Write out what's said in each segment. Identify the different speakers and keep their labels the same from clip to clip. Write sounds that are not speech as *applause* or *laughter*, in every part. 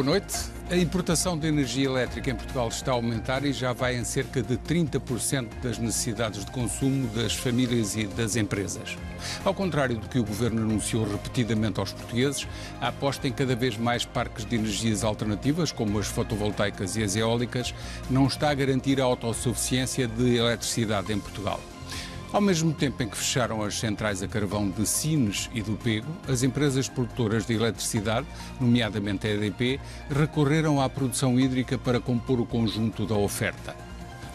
Speaker 1: Boa noite. A importação de energia elétrica em Portugal está a aumentar e já vai em cerca de 30% das necessidades de consumo das famílias e das empresas. Ao contrário do que o governo anunciou repetidamente aos portugueses, a aposta em cada vez mais parques de energias alternativas, como as fotovoltaicas e as eólicas, não está a garantir a autossuficiência de eletricidade em Portugal. Ao mesmo tempo em que fecharam as centrais a carvão de Sines e do Pego, as empresas produtoras de eletricidade, nomeadamente a EDP, recorreram à produção hídrica para compor o conjunto da oferta.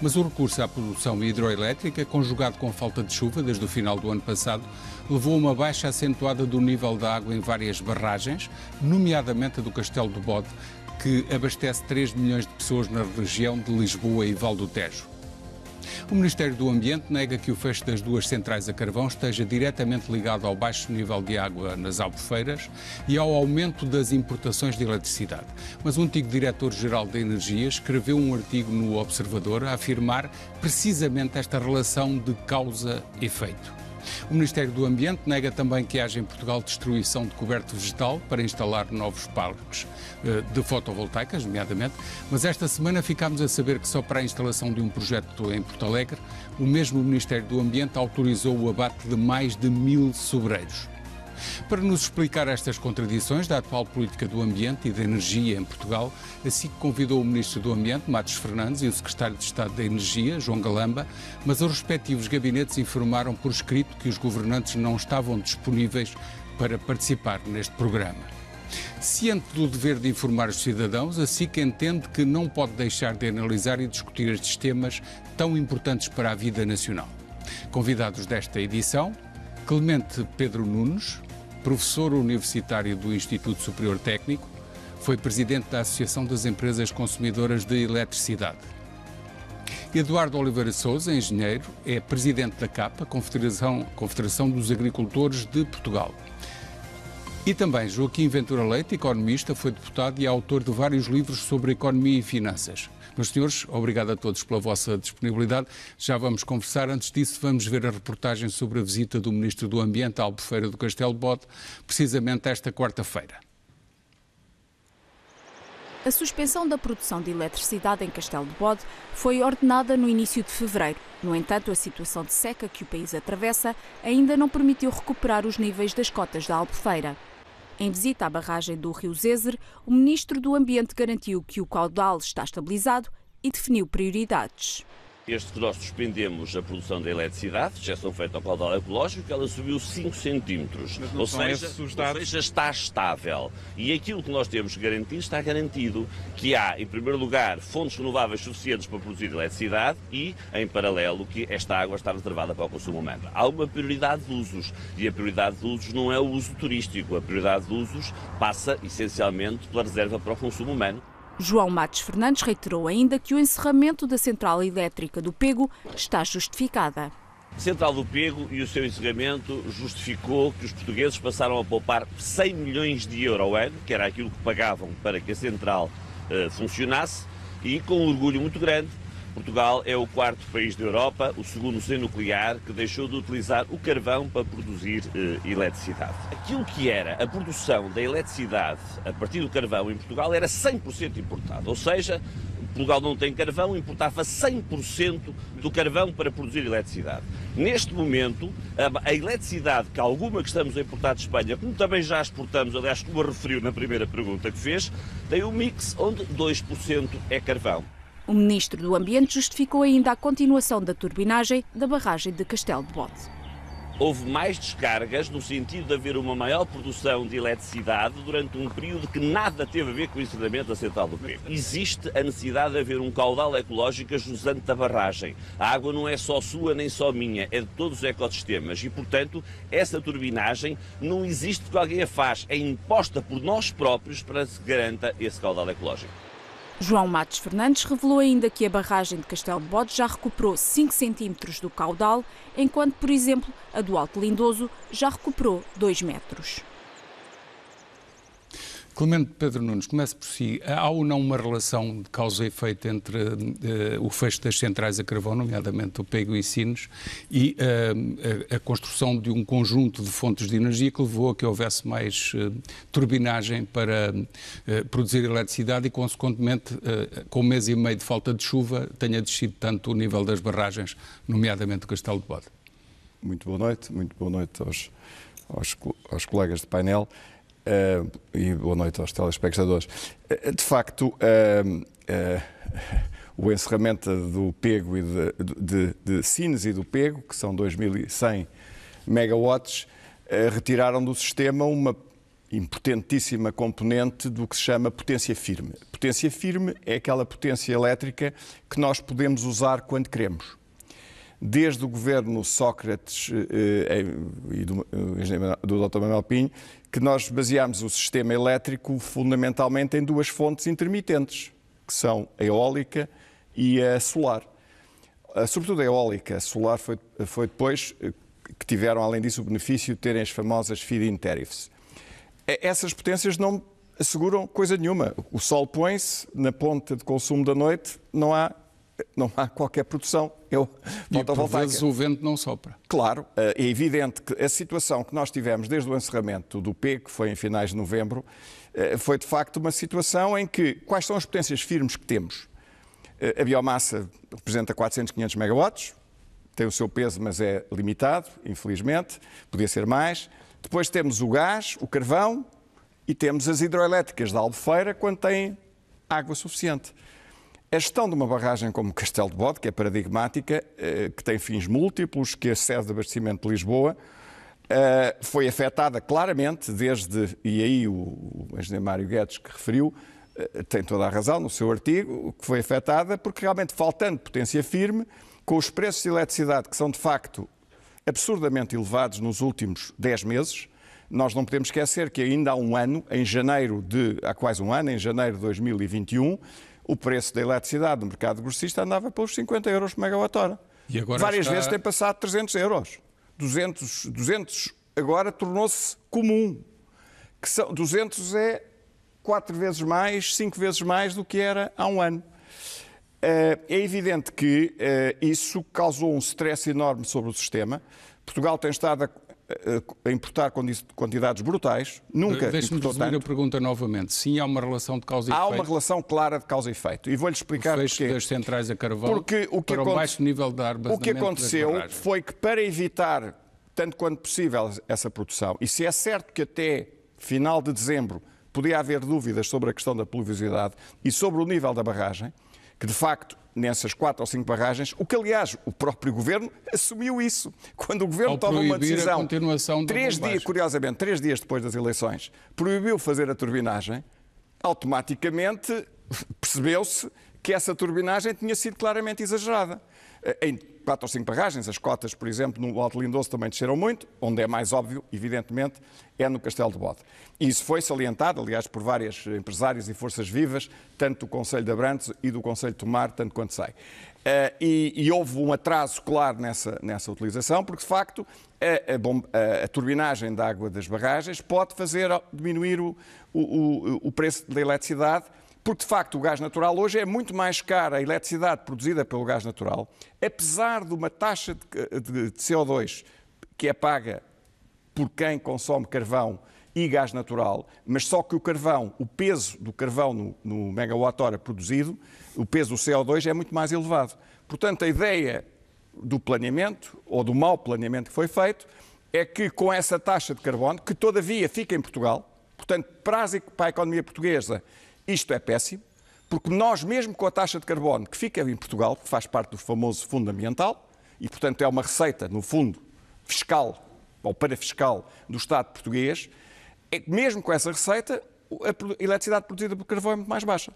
Speaker 1: Mas o recurso à produção hidroelétrica, conjugado com falta de chuva desde o final do ano passado, levou a uma baixa acentuada do nível da água em várias barragens, nomeadamente a do Castelo do Bode, que abastece 3 milhões de pessoas na região de Lisboa e Val do Tejo. O Ministério do Ambiente nega que o fecho das duas centrais a carvão esteja diretamente ligado ao baixo nível de água nas albufeiras e ao aumento das importações de eletricidade. Mas o antigo diretor-geral da Energia escreveu um artigo no Observador a afirmar precisamente esta relação de causa-efeito. O Ministério do Ambiente nega também que haja em Portugal destruição de coberto vegetal para instalar novos parques. Eh, de fotovoltaicas, nomeadamente, mas esta semana ficámos a saber que só para a instalação de um projeto em Porto Alegre, o mesmo Ministério do Ambiente autorizou o abate de mais de mil sobreiros. Para nos explicar estas contradições da atual política do ambiente e da energia em Portugal, assim que convidou o Ministro do Ambiente, Matos Fernandes, e o Secretário de Estado da Energia, João Galamba, mas os respectivos gabinetes informaram por escrito que os governantes não estavam disponíveis para participar neste programa. Ciente do dever de informar os cidadãos, a SIC entende que não pode deixar de analisar e discutir estes temas tão importantes para a vida nacional. Convidados desta edição, Clemente Pedro Nunes, professor universitário do Instituto Superior Técnico, foi presidente da Associação das Empresas Consumidoras de Eletricidade. Eduardo Oliveira Souza, engenheiro, é presidente da CAPA, Confederação, Confederação dos Agricultores de Portugal. E também Joaquim Ventura Leite, economista, foi deputado e autor de vários livros sobre economia e finanças. Meus senhores, obrigado a todos pela vossa disponibilidade. Já vamos conversar. Antes disso, vamos ver a reportagem sobre a visita do Ministro do Ambiente à Albufeira do Castelo Bode, precisamente esta quarta-feira.
Speaker 2: A suspensão da produção de eletricidade em Castelo de Bode foi ordenada no início de fevereiro. No entanto, a situação de seca que o país atravessa ainda não permitiu recuperar os níveis das cotas da Albufeira. Em visita à barragem do Rio Zezer, o ministro do Ambiente garantiu que o caudal está estabilizado e definiu prioridades.
Speaker 3: Este que nós suspendemos a produção da eletricidade, exceção feita ao caudal ecológico, ela subiu 5 centímetros. Ou seja, ou seja, está estável. E aquilo que nós temos que garantir está garantido, que há, em primeiro lugar, fontes renováveis suficientes para produzir eletricidade e, em paralelo, que esta água está reservada para o consumo humano. Há uma prioridade de usos e a prioridade de usos não é o uso turístico. A prioridade de usos passa, essencialmente, pela reserva para o consumo humano.
Speaker 2: João Matos Fernandes reiterou ainda que o encerramento da central elétrica do Pego está justificada.
Speaker 3: A central do Pego e o seu encerramento justificou que os portugueses passaram a poupar 100 milhões de euros ao ano, que era aquilo que pagavam para que a central uh, funcionasse, e com um orgulho muito grande Portugal é o quarto país da Europa, o segundo sem nuclear, que deixou de utilizar o carvão para produzir eh, eletricidade. Aquilo que era a produção da eletricidade a partir do carvão em Portugal era 100% importado, ou seja, Portugal não tem carvão, importava 100% do carvão para produzir eletricidade. Neste momento, a, a eletricidade que alguma que estamos a importar de Espanha, como também já exportamos, aliás, como referiu na primeira pergunta que fez, tem um mix onde 2% é carvão.
Speaker 2: O ministro do Ambiente justificou ainda a continuação da turbinagem da barragem de Castelo de Bote.
Speaker 3: Houve mais descargas no sentido de haver uma maior produção de eletricidade durante um período que nada teve a ver com o encerramento da central do Pego. Existe a necessidade de haver um caudal ecológico ajusante da barragem. A água não é só sua nem só minha, é de todos os ecossistemas e, portanto, essa turbinagem não existe que alguém a faz, é imposta por nós próprios para que se garanta esse caudal ecológico.
Speaker 2: João Matos Fernandes revelou ainda que a barragem de Castelo de Bode já recuperou 5 centímetros do caudal, enquanto, por exemplo, a do Alto Lindoso já recuperou 2 metros.
Speaker 1: Clemente Pedro Nunes, comece por si. Há ou não uma relação de causa e efeito entre uh, o fecho das centrais a carvão, nomeadamente o Pego e Sinos, e uh, a, a, construção de um conjunto de fontes de energia que levou a que houvesse mais uh, turbinagem para produzir eletricidade e, consequentemente, com um mês e meio de falta de chuva, tenha descido tanto o nível das barragens, nomeadamente o Castelo de Bode?
Speaker 4: Muito boa noite, muito boa noite aos, aos, aos colegas de painel. Uh, e boa noite aos telespectadores. Eh, eh, de facto, uh, o encerramento do Pego e de, de, de, Sines e do Pego, que são 2100 megawatts, retiraram do sistema uma importantíssima componente do que se chama potência firme. Potência firme é aquela potência elétrica que nós podemos usar quando queremos desde o governo Sócrates eh, e do, do Dr. Manuel Pinho, que nós baseámos o sistema elétrico fundamentalmente em duas fontes intermitentes, que são a eólica e a solar. Ah, sobretudo a eólica, a solar foi, foi depois eh, que tiveram, além disso, o benefício de terem as famosas feed-in tariffs. Essas potências não asseguram coisa nenhuma. O sol põe-se na ponta de consumo da noite, não há não há qualquer produção. Eu e por vezes o vento não sopra. Claro, eh, é evidente que a situação que nós tivemos desde o encerramento do PEG que foi em finais de novembro, eh, foi de facto uma situação em que quais são as potências firmes que temos? Eh, a biomassa representa 400, 500 megawatts, tem o seu peso, mas é limitado, infelizmente, podia ser mais. Depois temos o gás, o carvão e temos as hidroelétricas da Albufeira, quando têm água suficiente. A gestão de uma barragem como Castelo de Bode, que é paradigmática, eh, que tem fins múltiplos, que sede de abastecimento de Lisboa, eh, foi afetada claramente desde, e aí o engenheiro Mário Guedes que referiu, eh, tem toda a razão no seu artigo, que foi afetada porque realmente faltando potência firme, com os preços de eletricidade que são de facto absurdamente elevados nos últimos 10 meses, nós não podemos esquecer que ainda há um ano, em janeiro de, há quase um ano, em janeiro de 2021, o preço da eletricidade no mercado grossista andava pelos 50 euros por megawatt-hora. Várias está... vezes tem passado 300 euros. 200, 200 agora tornou-se comum. Que são, 200 é quatro vezes mais, cinco vezes mais do que era há um ano. Eh, é evidente que eh, isso causou um stress enorme sobre o sistema. Portugal tem estado a eh, eh, importar
Speaker 1: quantidades brutais, nunca Deixe-me resumir a pergunta novamente. Sim, há uma relação de causa e há efeito. Há uma relação clara de causa e efeito. E vou-lhe explicar o porquê. das centrais a carvão Porque o que para o baixo nível de armazenamento O que aconteceu
Speaker 4: foi que para evitar, tanto quanto possível, essa produção, e se é certo que até final de dezembro podia haver dúvidas sobre a questão da pluviosidade e sobre o nível da barragem, que de facto nessas quatro ou cinco barragens, o que, aliás, o próprio Governo assumiu isso. Quando o Governo toma uma decisão, três dias, curiosamente, três dias depois das eleições, proibiu fazer a turbinagem, automaticamente percebeu-se que essa turbinagem tinha sido claramente exagerada. Eh, em quatro ou cinco barragens. As cotas, por exemplo, no Alto Lindoso também desceram muito, onde é mais óbvio, evidentemente, é no Castelo de Bode. E isso foi salientado, aliás, por várias empresários e forças vivas, tanto do Conselho de Abrantes e do Conselho de Tomar, tanto quanto sei. Uh, e, e, houve um atraso claro nessa, nessa utilização, porque de facto a, a, a, a turbinagem da água das barragens pode fazer diminuir o, o, o preço da eletricidade porque, de facto, o gás natural hoje é muito mais caro a eletricidade produzida pelo gás natural, apesar de uma taxa de CO2 que é paga por quem consome carvão e gás natural, mas só que o carvão, o peso do carvão no, no megawatt-hora produzido, o peso do CO2 é muito mais elevado. Portanto, a ideia do planeamento, ou do mau planeamento que foi feito, é que com essa taxa de carbono, que todavia fica em Portugal, portanto, para a economia portuguesa isto é péssimo, porque nós, mesmo com a taxa de carbono que fica em Portugal, que faz parte do famoso fundo ambiental, e portanto é uma receita, no fundo, fiscal ou parafiscal do Estado português, é que mesmo com essa receita, a eletricidade produzida por carvão é muito mais baixa.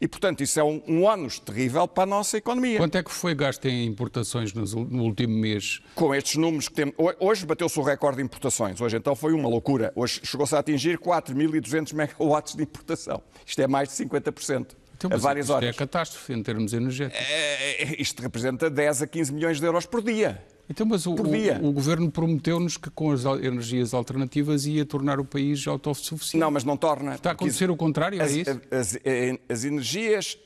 Speaker 4: E, portanto, isso é um, um ónus terrível para a nossa economia. Quanto
Speaker 1: é que foi gasto em importações no último mês?
Speaker 4: Com estes números que temos. Hoje bateu-se o recorde de importações. Hoje, então, foi uma loucura. Hoje chegou-se a atingir 4.200 megawatts de importação. Isto é mais de 50%.
Speaker 1: Então, a várias isto é horas. é catástrofe em termos energéticos. É, é isto representa 10 a 15 milhões de euros por dia. Então, mas o, o, o governo prometeu-nos que com as energias alternativas ia tornar o país autossuficiente. Não, mas não torna. Está a acontecer o contrário, é as, é isso? As,
Speaker 4: as, as energias,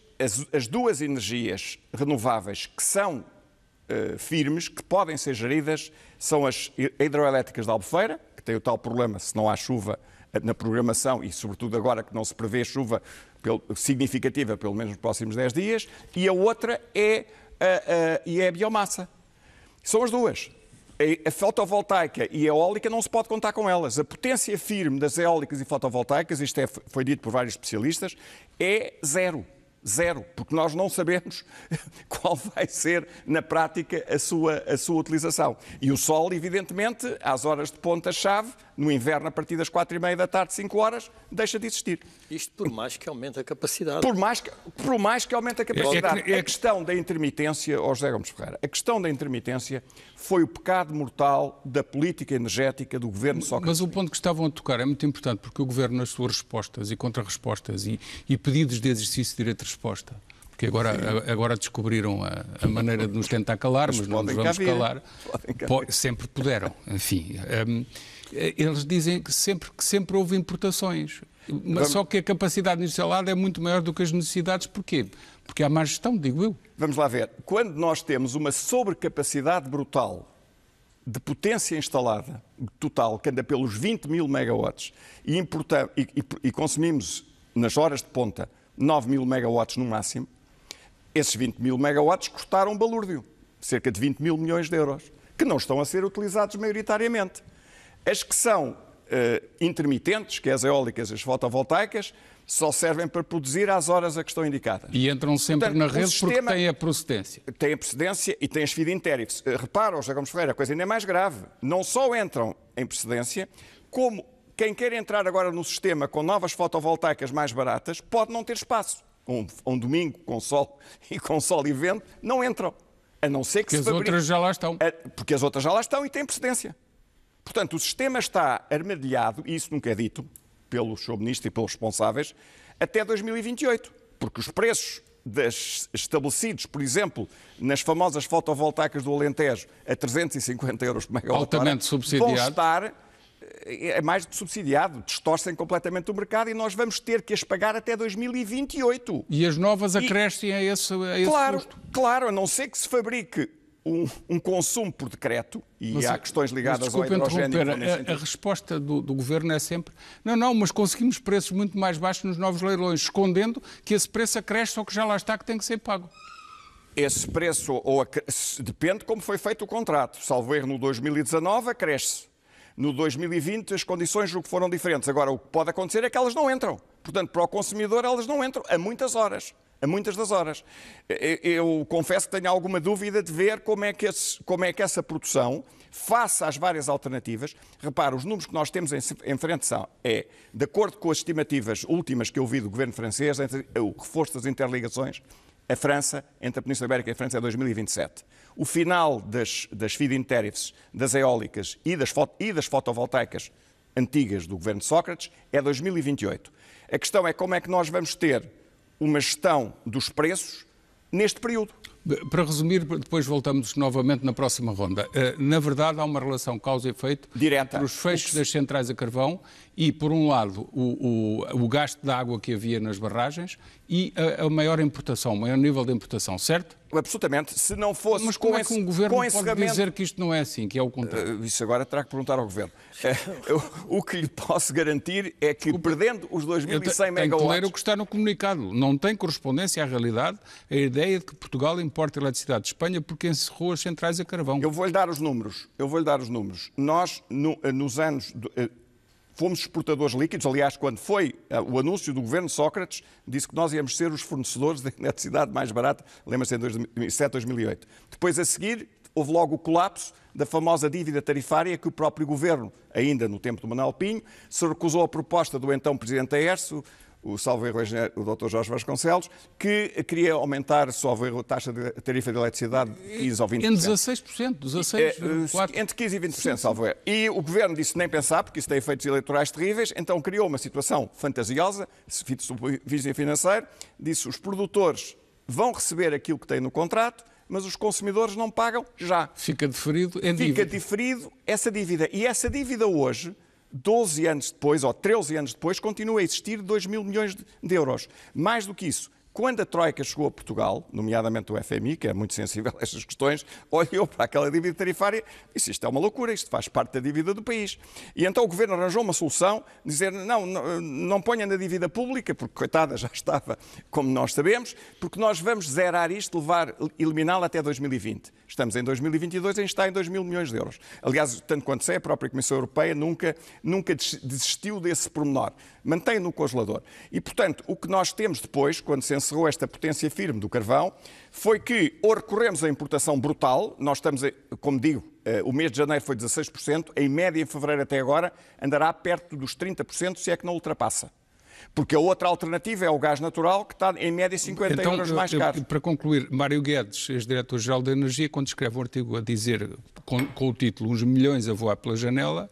Speaker 4: as, duas energias renováveis que são uh, firmes, que podem ser geridas, são as hidroelétricas da Albufeira, que tem o tal problema, se não há chuva eh, na programação e, sobretudo, agora que não se prevê chuva significativa, pelo menos nos próximos 10 dias, e a outra é, a, a, e é a biomassa são as duas. A fotovoltaica e a eólica não se pode contar com elas. A potência firme das eólicas e fotovoltaicas, isto é, foi dito por vários especialistas, é zero. Zero, porque nós não sabemos *laughs* qual vai ser na prática a sua, a sua utilização. E o sol, evidentemente, às horas de ponta-chave, no inverno, a partir das quatro e meia da tarde, cinco horas, deixa de existir. Isto por mais que aumente a capacidade. Por mais que, por mais que aumente a é capacidade. É é... A questão da intermitência, ó oh José Gomes Ferreira, a questão da intermitência foi o pecado mortal da política energética do governo Sócrates.
Speaker 1: Mas o ponto que estavam a tocar é muito importante, porque o governo, nas suas respostas e contrarrespostas e, e pedidos de exercício de direito de resposta, porque agora, agora descobriram a, a, maneira de nos tentar calar, mas, mas não nos vamos calar. sempre puderam, enfim. Um, eh, eles dizem que sempre, que sempre houve importações. Vamos... Só que a capacidade instalada é muito maior do que as necessidades. Porquê? Porque há má gestão, digo eu.
Speaker 4: Vamos lá ver. Quando nós temos uma sobrecapacidade brutal de potência instalada total, que anda pelos 20 mil megawatts, e, importa, e, e, e consumimos nas horas de ponta 9 mil megawatts no máximo, esses 20 mil megawatts custaram um balúrdio, cerca de 20 mil milhões de euros, que não estão a ser utilizados maioritariamente. As que são eh, intermitentes, que é as eólicas e as fotovoltaicas, só servem para produzir às horas a que estão indicadas.
Speaker 1: E entram sempre Portanto, na rede porque têm a procedência.
Speaker 4: Têm a procedência e têm as feed-in tariffs. Eh, repara, José Gomes Ferreira, a coisa ainda é mais grave. Não só entram em precedência, como quem quer entrar agora no sistema com novas fotovoltaicas mais baratas pode não ter espaço. Um, um domingo com sol *laughs* e com sol e vento não entram. A não ser que, porque se as fabrique. outras já lá estão. Porque as outras já lá estão e têm precedência. Portanto, o sistema está armadilhado, e isso nunca é dito pelo Sr. ministro e pelos responsáveis, até 2028, porque os preços das, estabelecidos, por exemplo, nas famosas fotovoltaicas do Alentejo, a 350 euros por megawatt altamente subsidiado. vão estar eh, é mais subsidiado, distorcem completamente o mercado e nós vamos ter que as pagar até 2028.
Speaker 1: E as novas acrescem e, a esse, a esse claro, custo. Claro, a não
Speaker 4: ser que se fabrique um, um consumo por decreto, e mas, há questões ligadas desculpa, ao hidrogênio. A, a
Speaker 1: resposta do, do, governo é sempre: não, não, mas conseguimos preços muito mais baixos nos novos leilões, escondendo que esse preço acresce ao que já lá está, que tem que ser pago. Esse preço ou depende como foi
Speaker 4: feito o contrato. Salvo erro, no 2019 acresce. No 2020 as condições julgo que foram diferentes. Agora, o que pode acontecer é que elas não entram. Portanto, para o consumidor elas não entram a muitas horas a muitas das horas. Eu confesso que tenho alguma dúvida de ver como é que, esse, como é que essa produção, face às várias alternativas, repara, os números que nós temos em, em frente são, é, de acordo com as estimativas últimas que eu vi do governo francês, entre eh, o reforço das interligações, a França, entre a Península Ibérica e a França, é 2027. O final das, das feed-in tariffs, das eólicas e das, e das fotovoltaicas antigas do governo de Sócrates é 2028. A questão é como é que nós vamos ter uma gestão
Speaker 1: dos preços neste período. Para resumir, depois voltamos novamente na próxima ronda. Eh, na verdade, há uma relação causa e efeito Direta. os fechos das centrais a carvão e, por um lado, o, o, o gasto de água que havia nas barragens e a, a, maior importação, o maior nível de importação, certo? Absolutamente. Se não fosse. Mas como é que um governo pode encerramento... dizer que isto não é assim, que é o contrário? Uh, isso agora terá que perguntar ao governo.
Speaker 4: Eh, *laughs* eu, o que lhe posso garantir é que, o... perdendo os 2.100 megawatts. Tem que o
Speaker 1: que está no comunicado. Não tem correspondência à realidade a ideia de que Portugal importa eletricidade de Espanha porque encerrou as centrais a carvão. Eu vou-lhe dar os números. Eu vou-lhe dar os números. Nós, no, eh, nos anos. Do,
Speaker 4: Fomos exportadores líquidos. Aliás, quando foi eh, o anúncio do governo Sócrates, disse que nós íamos ser os fornecedores de eletricidade mais barata, lembra-se, em 2007, 2008. Depois, a seguir, houve logo o colapso da famosa dívida tarifária que o próprio governo, ainda no tempo do Manuel Pinho, se recusou à proposta do então presidente Aércio, o salvo erro engenheiro, o Dr. Jorge Vasconcelos, que queria aumentar, salvo erro, a taxa de tarifa de eletricidade de 15 ou 20%. Em 16%, 16,4%. Entre 15 é, eh, e 20%, sim, salvo erro. E o governo disse nem pensar, porque isso tem efeitos eleitorais terríveis, então criou uma situação fantasiosa, se vista financeira, disse os produtores vão receber aquilo que têm no contrato, mas os consumidores não pagam já.
Speaker 1: Fica deferido em dívida. Fica
Speaker 4: diferido essa dívida. E essa dívida hoje 12 anos depois, ou 13 anos depois, continua a existir 2 mil milhões de euros. Mais do que isso, quando a Troika chegou a Portugal, nomeadamente o FMI, que é muito sensível a estas questões, olhou para aquela dívida tarifária e disse isto é uma loucura, isto faz parte da dívida do país. E então o governo arranjou uma solução, dizer não, não, não ponha na dívida pública, porque coitada já estava, como nós sabemos, porque nós vamos zerar isto, levar, eliminá-la até 2020. Estamos em 2022 e está em 2 mil milhões de euros. Aliás, tanto quanto sei, é, a própria Comissão Europeia nunca, nunca desistiu desse pormenor. Mantém no congelador. E, portanto, o que nós temos depois, quando se encerrou esta potência firme do carvão foi que ou recorremos à importação brutal, nós estamos, como digo, eh, o mês de janeiro foi 16%, em média em fevereiro até agora andará perto dos 30%, se é que não ultrapassa. Porque a outra alternativa é o gás natural, que está em média 50 então, euros mais caro.
Speaker 1: Para concluir, Mário Guedes, ex-diretor-geral da Energia, quando escreve um artigo a dizer, com, com o título Uns milhões a voar pela janela,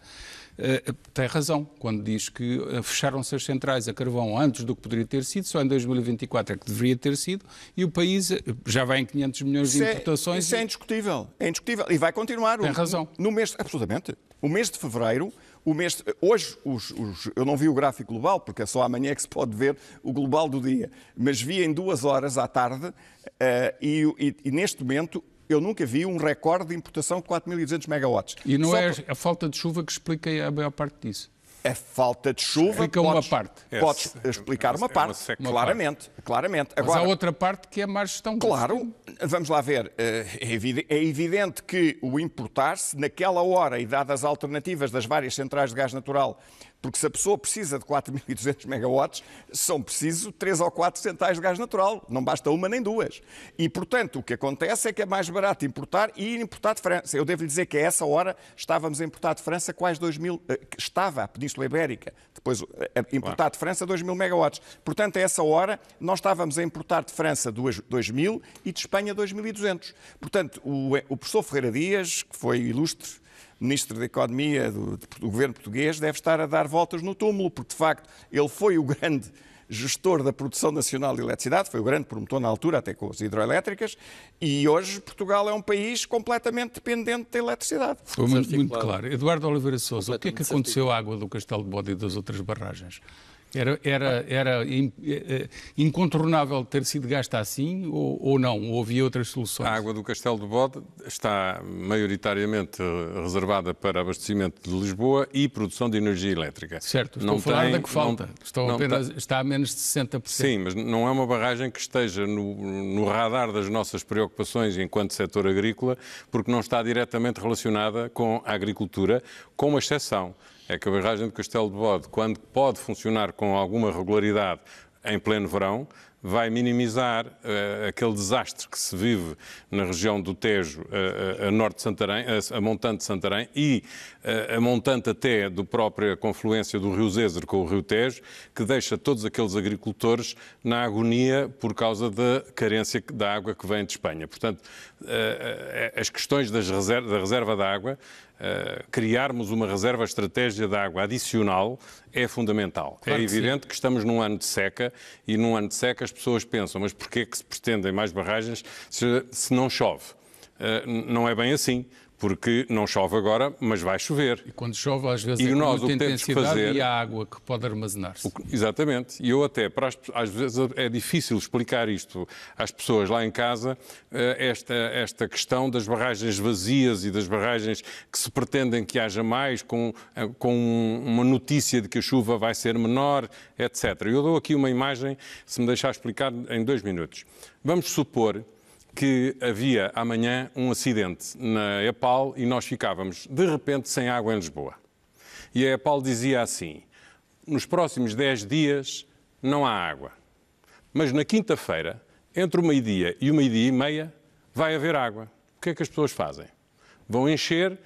Speaker 1: eh, eh, tem razão quando diz que eh, fecharam-se as centrais a carvão antes do que poderia ter sido, só em 2024 é que deveria ter sido, e o país já vai em 500 milhões isso de é- importações. É, isso e... é
Speaker 4: indiscutível, é indiscutível, e vai continuar. Tem o, razão. No mês, absolutamente. O mês de fevereiro, o mês hoje, os, os, eu não vi o gráfico global, porque é só amanhã que se pode ver o global do dia, mas vi em duas horas à tarde, uh, e, e, e neste momento eu nunca vi um recorde de importação de 4.200 megawatts.
Speaker 1: E não Só é por... a falta de chuva que explica a maior parte disso? A falta de chuva Explica podes, é- é uma parte. Podes explicar uma parte, é uma claramente,
Speaker 4: claramente. Agora, Mas há outra parte que é mais gestão. Claro, vamos lá ver. Eh, é, é evidente que o importar-se, naquela hora e dadas as alternativas das várias centrais de gás natural, porque se a pessoa precisa de 4.200 megawatts, são preciso 3 ou 4 centais de gás natural. Não basta uma nem duas. E, portanto, o que acontece é que é mais barato importar e ir importar de França. Eu devo lhe dizer que a essa hora estávamos a importar de França quase 2.000 mil... Eh, estava a Península Ibérica. Depois, eh, a importar de França 2.000 megawatts. Portanto, a essa hora, nós estávamos a importar de França 2.000 e de Espanha 2.200. Portanto, eh, o professor Ferreira Dias, que foi ilustre Ministro da Economia do, do governo português, deve estar a dar voltas no túmulo, porque de facto ele foi o grande gestor da produção nacional de eletricidade, foi o grande promotor na altura, até com as hidroelétricas, e hoje Portugal é um país completamente dependente da eletricidade.
Speaker 1: Foi muito, muito claro. Eduardo Oliveira Souza, o que é que aconteceu à água do Castelo de Bode e das outras barragens? Era, era, era eh, eh, incontornável ter sido gasta assim ou, ou não? Ou havia outras soluções? A água do Castelo de Bode está
Speaker 5: maioritariamente eh, reservada para abastecimento de Lisboa e produção de energia elétrica. Certo, estou não a falar tem, da que falta. Não, não, apenas,
Speaker 1: está a menos de 60%. Sim,
Speaker 5: mas não é uma barragem que esteja no, no radar das nossas preocupações enquanto setor agrícola, porque não está diretamente relacionada com a agricultura, com uma exceção é que a barragem do Castelo de Bode, quando pode funcionar com alguma regularidade em pleno verão, vai minimizar uh, aquele desastre que se vive na região do Tejo, uh, a norte de Santarém, a, a montante de Santarém e uh, a montante até do própria confluência do Rio Zezer com o Rio Tejo, que deixa todos aqueles agricultores na agonia por causa da carência da água que vem de Espanha. Portanto, as questões das reserva, da reserva de água eh, criarmos uma reserva estratégica de água adicional é fundamental. É claro é evidente que, que estamos num ano de seca e num ano de seca as pessoas pensam, mas porquê que se pretendem mais barragens se, se não chove? Uh, não é bem assim porque não chove agora, mas vai chover. E
Speaker 1: quando chove, às vezes, e é nós, muita o que intensidade fazer, e a água que pode armazenar-se.
Speaker 5: Exatamente. E eu até, para as, às vezes é difícil explicar isto às pessoas lá em casa, eh, esta, esta questão das barragens vazias e das barragens que se pretendem que haja mais, com, eh, com uma notícia de que a chuva vai ser menor, etc. Eu dou aqui uma imagem, se me deixar explicar, em dois minutos. Vamos supor que havia amanhã um acidente na EPAL e nós ficávamos de repente sem água em Lisboa. E a EPAL dizia assim: nos próximos 10 dias não há água. Mas na quinta-feira, entre o meio-dia e o meio-dia e meia, vai haver água. O que é que as pessoas fazem? Vão encher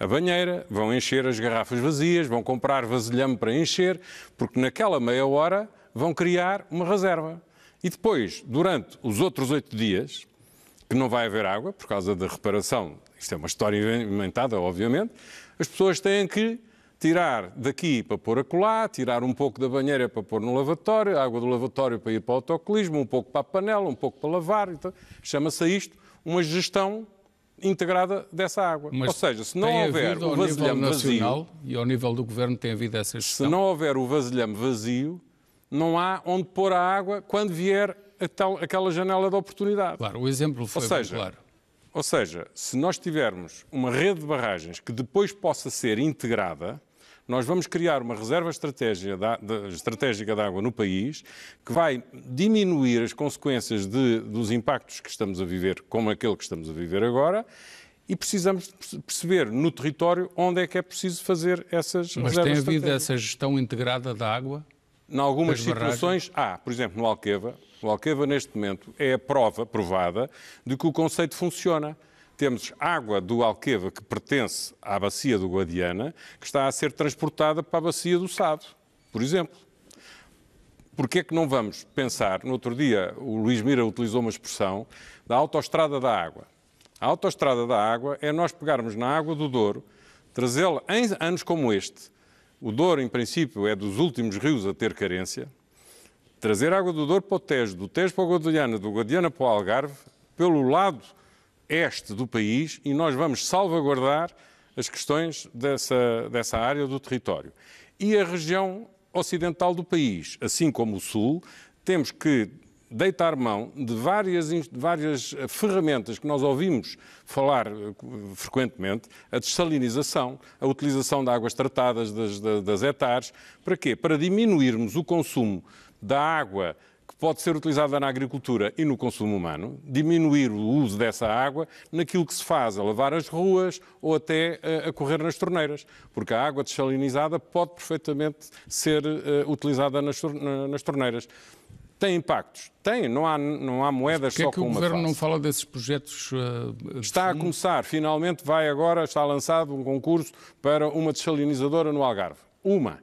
Speaker 5: a banheira, vão encher as garrafas vazias, vão comprar vasilhame para encher, porque naquela meia hora vão criar uma reserva. E depois, durante os outros oito dias, que não vai haver água por causa da reparação. Isto é uma história inventada, obviamente. As pessoas têm que tirar daqui para pôr acolá, tirar um pouco da banheira para pôr no lavatório, água do lavatório para ir para o autocolismo, um pouco para a panela, um pouco para lavar. Então, Chama-se isto uma gestão integrada dessa água. Mas Ou seja, se não houver o vasilhame nacional, vazio...
Speaker 1: E ao nível do Governo tem havido essa gestão. Se
Speaker 5: não houver o vasilhame vazio, não há onde pôr a água quando vier tal, então, aquela janela de oportunidade. Claro, o exemplo foi ou seja, claro. Ou seja, se nós tivermos uma rede de barragens que depois possa ser integrada, nós vamos criar uma reserva estratégica de água no país que vai diminuir as consequências de, dos impactos que estamos a viver, como aquele que estamos a viver agora, e precisamos perceber no território onde é que é preciso fazer essas Mas reservas. Mas tem havido
Speaker 1: essa gestão integrada da água?
Speaker 5: Em algumas situações, há, ah, por exemplo, no Alqueva, o Alqueva, neste momento, é a prova provada de que o conceito funciona temos água do Alqueva que pertence à bacia do Guadiana, que está a ser transportada para a bacia do Sado, por exemplo. Porquê é que não vamos pensar, no outro dia o Luís Mira utilizou uma expressão, da autoestrada da água. A autoestrada da água é nós pegarmos na água do Douro, trazê-la em anos como este. O Douro, em princípio, é dos últimos rios a ter carência, trazer água do Douro para o Tejo, do Tejo para o Guadiana, do Guadiana para o Algarve, pelo lado este do país e nós vamos salvaguardar as questões dessa, dessa área do território. E a região ocidental do país, assim como o sul, temos que deitar mão de várias, de várias ferramentas que nós ouvimos falar eh, frequentemente, a dessalinização, a utilização de águas tratadas das, das, das hectares, para quê? Para diminuirmos o consumo da água que pode ser utilizada na agricultura e no consumo humano, diminuir o uso dessa água naquilo que se faz a lavar as ruas ou até eh, a correr nas torneiras, porque a água dessalinizada pode perfeitamente ser eh, utilizada nas, torneiras. Tem impactos? Tem, não há, não há moedas só é com uma que o Governo face. não fala desses projetos? Uh, está a começar, finalmente vai agora, está lançado um concurso para uma dessalinizadora no Algarve. Uma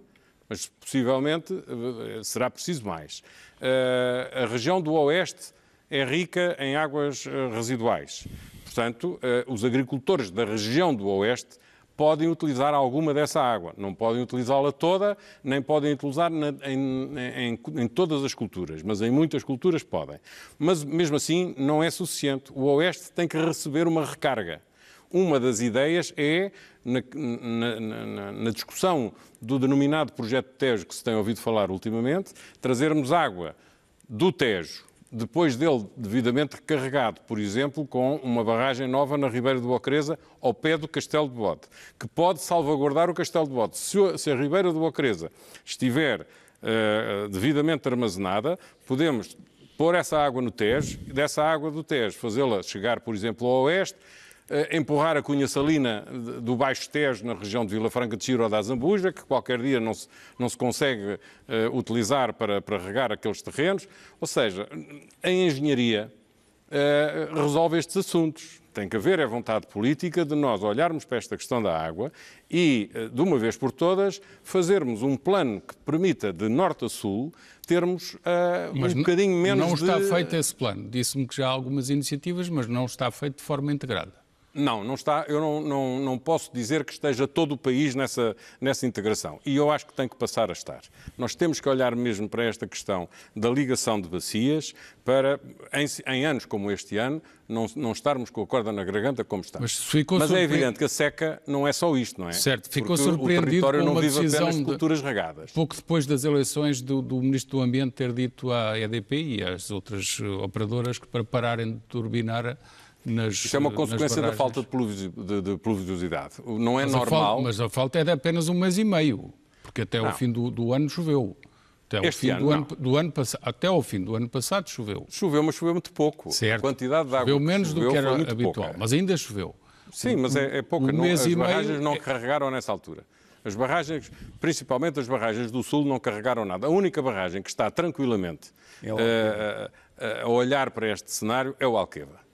Speaker 5: mas possivelmente eh, será preciso mais. Eh, a região do Oeste é rica em águas eh, residuais. Portanto, os agricultores da região do Oeste podem utilizar alguma dessa água. Não podem utilizá-la toda, nem podem utilizar na, em, em, em, todas as culturas, mas em muitas culturas podem. Mas mesmo assim não é suficiente. O Oeste tem que receber uma recarga uma das ideias é, na, na, na, na discussão do denominado projeto Tejo que se tem ouvido falar ultimamente, trazermos água do Tejo, depois dele devidamente recarregado, por exemplo, com uma barragem nova na Ribeira do Bocreza, ao pé do Castelo de Bode, que pode salvaguardar o Castelo de Bode. Se a Ribeira do Bocreza estiver uh, devidamente armazenada, podemos pôr essa água no Tejo, dessa água do Tejo, fazê-la chegar, por exemplo, ao oeste, empurrar a cunha salina do Baixo Tejo na região de Vila Franca de Xiro ou da Zambuja, que qualquer dia não se, não se consegue uh, utilizar para, para regar aqueles terrenos. Ou seja, a engenharia uh, resolve estes assuntos. Tem que haver a é vontade política de nós olharmos para esta questão da água e, eh, de uma vez por todas, fazermos um plano que permita, de norte a sul, termos mas um bocadinho menos. Não está de... feito
Speaker 1: esse plano. Disse-me que já há algumas iniciativas, mas não está feito de forma integrada. Não, não está. Eu não,
Speaker 5: não, não posso dizer que esteja todo o país nessa, nessa integração. E eu acho que tem que passar a estar. Nós temos que olhar mesmo para esta questão da ligação de bacias, para, em, em anos como este ano, não, não, estarmos com a corda na garganta como está. Mas, Mas é evidente que a seca não é só isto, não é? Certo, ficou Porque surpreendido o com uma decisão de culturas regadas.
Speaker 1: Pouco depois das eleições do, do, Ministro do Ambiente ter dito à EDP e às outras eh, operadoras que para pararem de turbinar nas. Isso é uma eh, consequência da falta
Speaker 5: de, pluvi, de, de pluviosidade. Não é mas normal. A
Speaker 1: mas a falta é de apenas um mês e meio, porque até não. o fim do, do ano choveu. Até este ano, do ano, do ano até ao fim do ano passado choveu. Choveu, mas choveu muito pouco. Certo. A quantidade de água choveu menos choveu do que era habitual, pouca. mas ainda choveu. Sim, mas é, é pouca. Um não, as barragens meio...
Speaker 5: não é- carregaram nessa altura. As barragens, principalmente as barragens do Sul, não carregaram nada. A única barragem que está tranquilamente é uh, a olhar para este cenário é o Alqueva.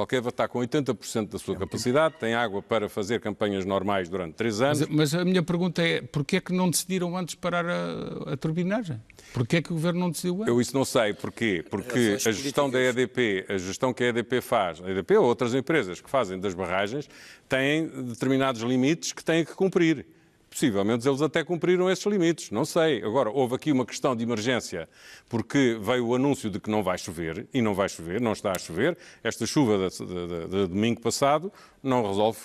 Speaker 5: Alqueva está com 80% da sua é capacidade, tem água para fazer campanhas normais durante três anos. Mas, mas
Speaker 1: a minha pergunta é, porquê é que não decidiram antes parar a, a turbinagem? Porquê é que o Governo não decidiu antes?
Speaker 5: Eu isso não sei. Porquê? Porque a gestão da EDP, a gestão que a EDP faz, a EDP ou outras empresas que fazem das barragens, têm determinados limites que têm que cumprir possivelmente eles até cumpriram esses limites, não sei. Agora, houve aqui uma questão de emergência, porque veio o anúncio de que não vai chover, e não vai chover, não está a chover. Esta chuva de, de, de domingo passado não resolve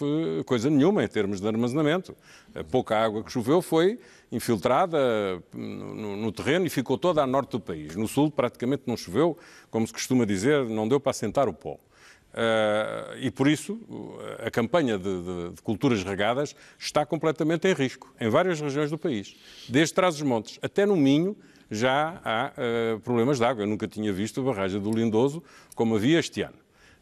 Speaker 5: coisa nenhuma em termos de armazenamento. A pouca água que choveu foi infiltrada no, no terreno e ficou toda a norte do país. No sul praticamente não choveu, como se costuma dizer, não deu para assentar o pó. Uh, e por isso a campanha de, de, de, culturas regadas está completamente em risco, em várias regiões do país, desde Trás-os-Montes até no Minho já há uh, problemas de água. Eu nunca tinha visto a barragem do Lindoso como havia este ano.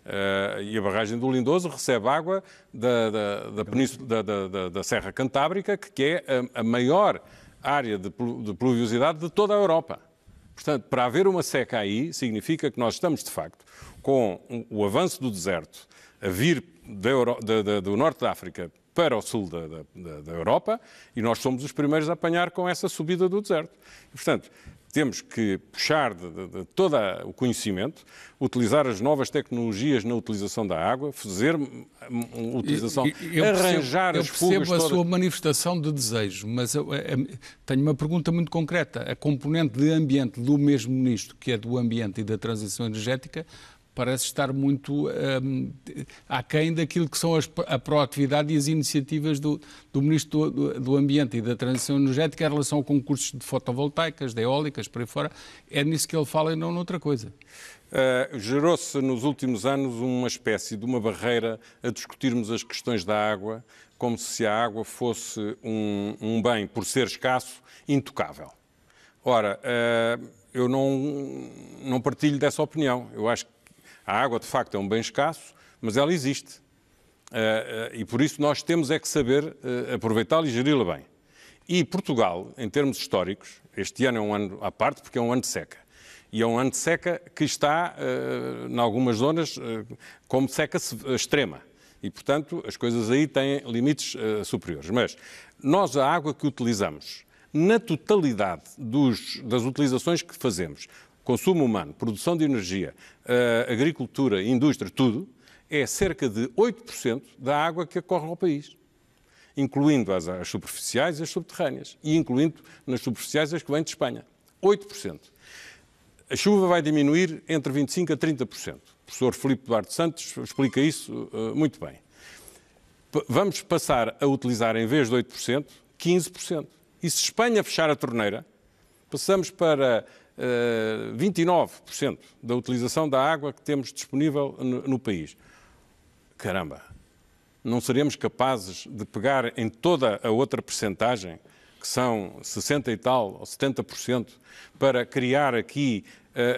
Speaker 5: Uh, e a barragem do Lindoso recebe água da, da, da península, da, da, Serra Cantábrica, que é a, a maior área de, de pluviosidade de toda a Europa. Portanto, para haver uma seca aí, significa que nós estamos, de facto, com o avanço do deserto a vir da Euro, da, da, do norte da África para o sul da, da, Europa e nós somos os primeiros a apanhar com essa subida do deserto. E, portanto, temos que puxar de, de, de todo o conhecimento, utilizar as novas tecnologias na utilização da água, fazer uma utilização, eu, eu arranjar percebo, as fugas... Eu percebo a toda... sua
Speaker 1: manifestação de desejo, mas eu, é, é, tenho uma pergunta muito concreta. A componente de ambiente do mesmo ministro, que é do ambiente e da transição energética, parece estar muito um, aquém daquilo que são as, a proatividade e as iniciativas do, do Ministro do, do, Ambiente e da Transição Energética em relação a concursos de fotovoltaicas, de eólicas, por aí fora. É nisso que ele fala e não noutra coisa. Uh,
Speaker 5: Gerou-se nos últimos anos uma espécie de uma barreira a discutirmos as questões da água, como se a água fosse um, um bem, por ser escasso, intocável. Ora, uh, eu não, não partilho dessa opinião. Eu acho a água, de facto, é um bem escasso, mas ela existe. Eh, eh, e por isso nós temos é que saber eh, aproveitá-la e geri-la bem. E Portugal, em termos históricos, este ano é um ano à parte, porque é um ano de seca. E é um ano de seca que está, em algumas zonas, como seca extrema. E, portanto, as coisas aí têm limites superiores. Mas nós, a água que utilizamos, na totalidade dos, das utilizações que fazemos, consumo humano, produção de energia, eh, agricultura, indústria, tudo, é cerca de 8% da água que ocorre ao país, incluindo as, as superficiais e as subterrâneas, e incluindo nas superficiais as que vêm de Espanha. 8%. A chuva vai diminuir entre 25% a 30%. O professor Filipe Duarte Santos explica isso uh, muito bem. P vamos passar a utilizar, em vez de 8%, 15%. E se Espanha fechar a torneira, passamos para uh, eh, 29% da utilização da água que temos disponível no, no país. Caramba, não seremos capazes de pegar em toda a outra percentagem, que são 60 e tal, ou 70%, para criar aqui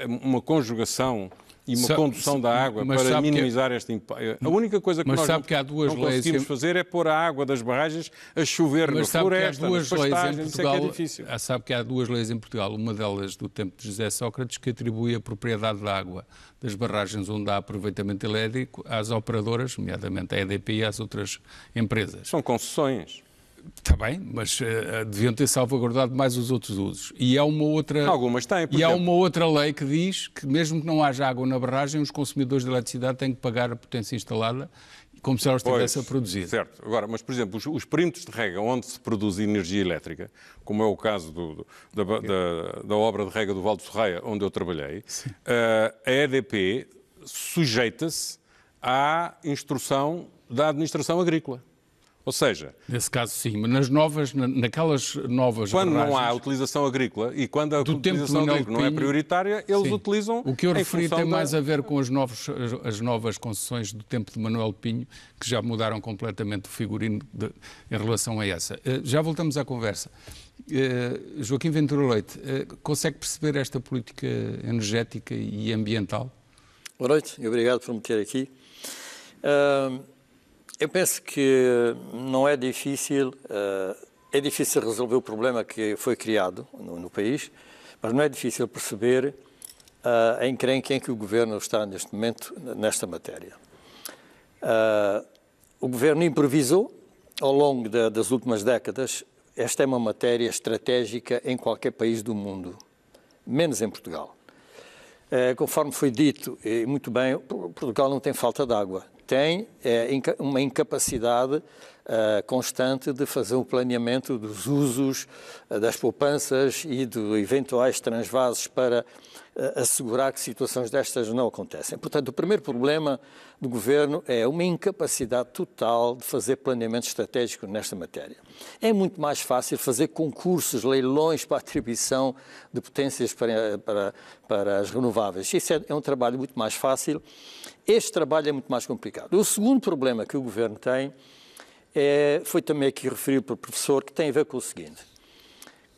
Speaker 5: uh, uma conjugação e uma sabe, condução da água para é minimizar que... este impacto. Eh, a única coisa que mas nós sabe que há duas não leis conseguimos em... fazer é pôr a água das barragens a chover mas na sabe floresta, que há duas leis em é é Portugal, é
Speaker 1: difícil. Ah, sabe que há duas leis em Portugal, uma delas do tempo de José Sócrates, que atribui a propriedade da água das barragens onde há aproveitamento elétrico às operadoras, nomeadamente à EDP e às outras empresas. São concessões. Está bem, mas uh, deviam ter salvaguardado mais os outros usos. E há uma outra. Algumas têm, por E há uma outra lei que diz que, mesmo que não haja água na barragem, os consumidores de eletricidade têm que pagar a potência instalada como se ela estivesse a produzir. Certo.
Speaker 5: Agora, mas, por exemplo, os, os, perímetros de rega onde se produz energia elétrica, como é o caso do, do, da, da, da, obra de rega do Val de Sorraia, onde eu trabalhei, uh, a EDP sujeita-se à instrução da administração agrícola.
Speaker 1: Ou seja... Nesse caso sim, mas nas novas, naquelas novas Quando não há
Speaker 5: utilização agrícola e quando a utilização agrícola não é prioritária, eles sim. utilizam... O que eu referi tem da... mais a
Speaker 1: ver com as, novas as novas concessões do tempo de Manuel Pinho, que já mudaram completamente o figurino de, em relação a essa. Eh, já voltamos à conversa. Eh, Joaquim Ventura Leite, eh, consegue perceber esta política energética e ambiental?
Speaker 6: Boa noite e obrigado por me ter aqui. Uh, eu penso que não é difícil, eh, é difícil resolver o problema que foi criado no, no país, mas não é difícil perceber eh, a encrenca em que o governo está neste momento nesta matéria. Eh, o governo improvisou ao longo das últimas décadas. Esta é uma matéria estratégica em qualquer país do mundo, menos em Portugal. Conforme foi dito, e muito bem, Portugal não tem falta de água tem é, uma incapacidade uh, constante de fazer o um planeamento dos usos uh, das poupanças e de eventuais transvases para assegurar que situações destas não acontecem. Portanto, o primeiro problema do governo é uma incapacidade total de fazer planeamento estratégico nesta matéria. É muito mais fácil fazer concursos, leilões para atribuição de potências para, para, para as renováveis. Isso é, é um trabalho muito mais fácil. Este trabalho é muito mais complicado. O segundo problema que o governo tem é, foi também aqui referido pelo professor, que tem a ver com o seguinte.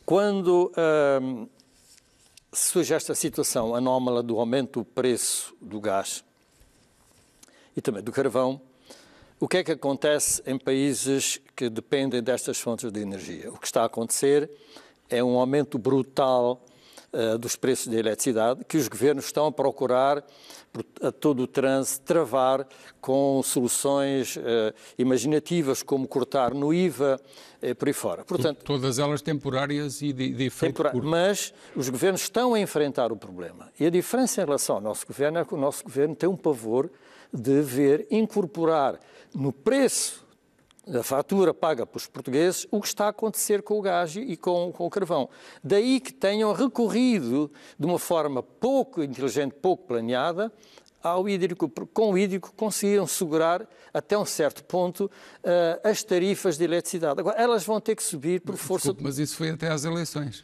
Speaker 6: Quando. Hum, surge esta situação anómala do aumento do preço do gás e também do carvão, o que é que acontece em países que dependem destas fontes de energia? O que está a acontecer é um aumento brutal eh, dos preços da eletricidade, que os governos estão a procurar, a todo o transe, travar com soluções uh, imaginativas, como cortar no IVA, uh, eh, por aí fora. Portanto,
Speaker 1: Todas elas temporárias e de, de efeito
Speaker 6: curto. Mas os governos estão a enfrentar o problema. E a diferença em relação ao nosso governo é que o nosso governo tem um pavor de ver incorporar no preço da fatura paga pelos portugueses, o que está a acontecer com o gás e com, com, o carvão. Daí que tenham recorrido, de uma forma pouco inteligente, pouco planeada, ao hídrico. Com o hídrico conseguiam segurar, até um certo ponto, uh, as tarifas de eletricidade. Agora, elas vão ter que subir por força... Desculpe, mas isso foi até às eleições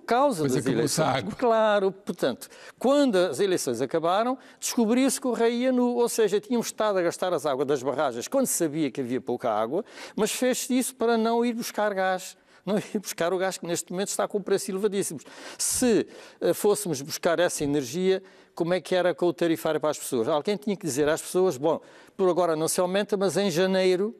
Speaker 6: por causa é das eleições. Claro, portanto, quando as eleições acabaram, descobriu-se que o rei ia nu, ou seja, tínhamos estado a gastar as águas das barragens quando sabia que havia pouca água, mas fez-se isso para não ir buscar gás não ir buscar o gás que neste momento está com preços elevadíssimos. Se uh, fôssemos buscar essa energia, como é que era com o tarifário para as pessoas? Alguém tinha que dizer às pessoas, bom, por agora não se aumenta, mas em janeiro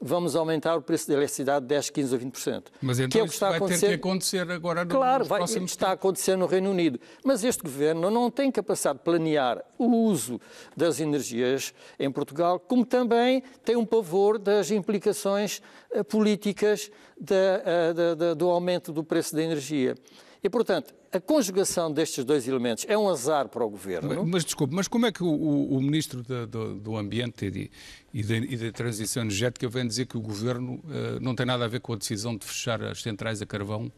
Speaker 6: vamos aumentar o preço da eletricidade 10, 15 ou 20%.
Speaker 1: Mas então que é então que está vai acontecer... ter que acontecer agora no Claro, vai, está
Speaker 6: a acontecer no Reino Unido. Mas este governo não tem capacidade de planear o uso das energias em Portugal, como também tem um pavor das implicações eh, políticas da, eh, da, da, do aumento do preço da energia. E, portanto, a conjugação destes dois elementos é um azar para o governo. Mas,
Speaker 1: mas desculpe, mas como é que o, o, ministro da, do, do, Ambiente e, de, e, da, e, da, Transição Energética vem dizer que o governo uh, não tem nada a ver com a decisão de fechar as centrais a carvão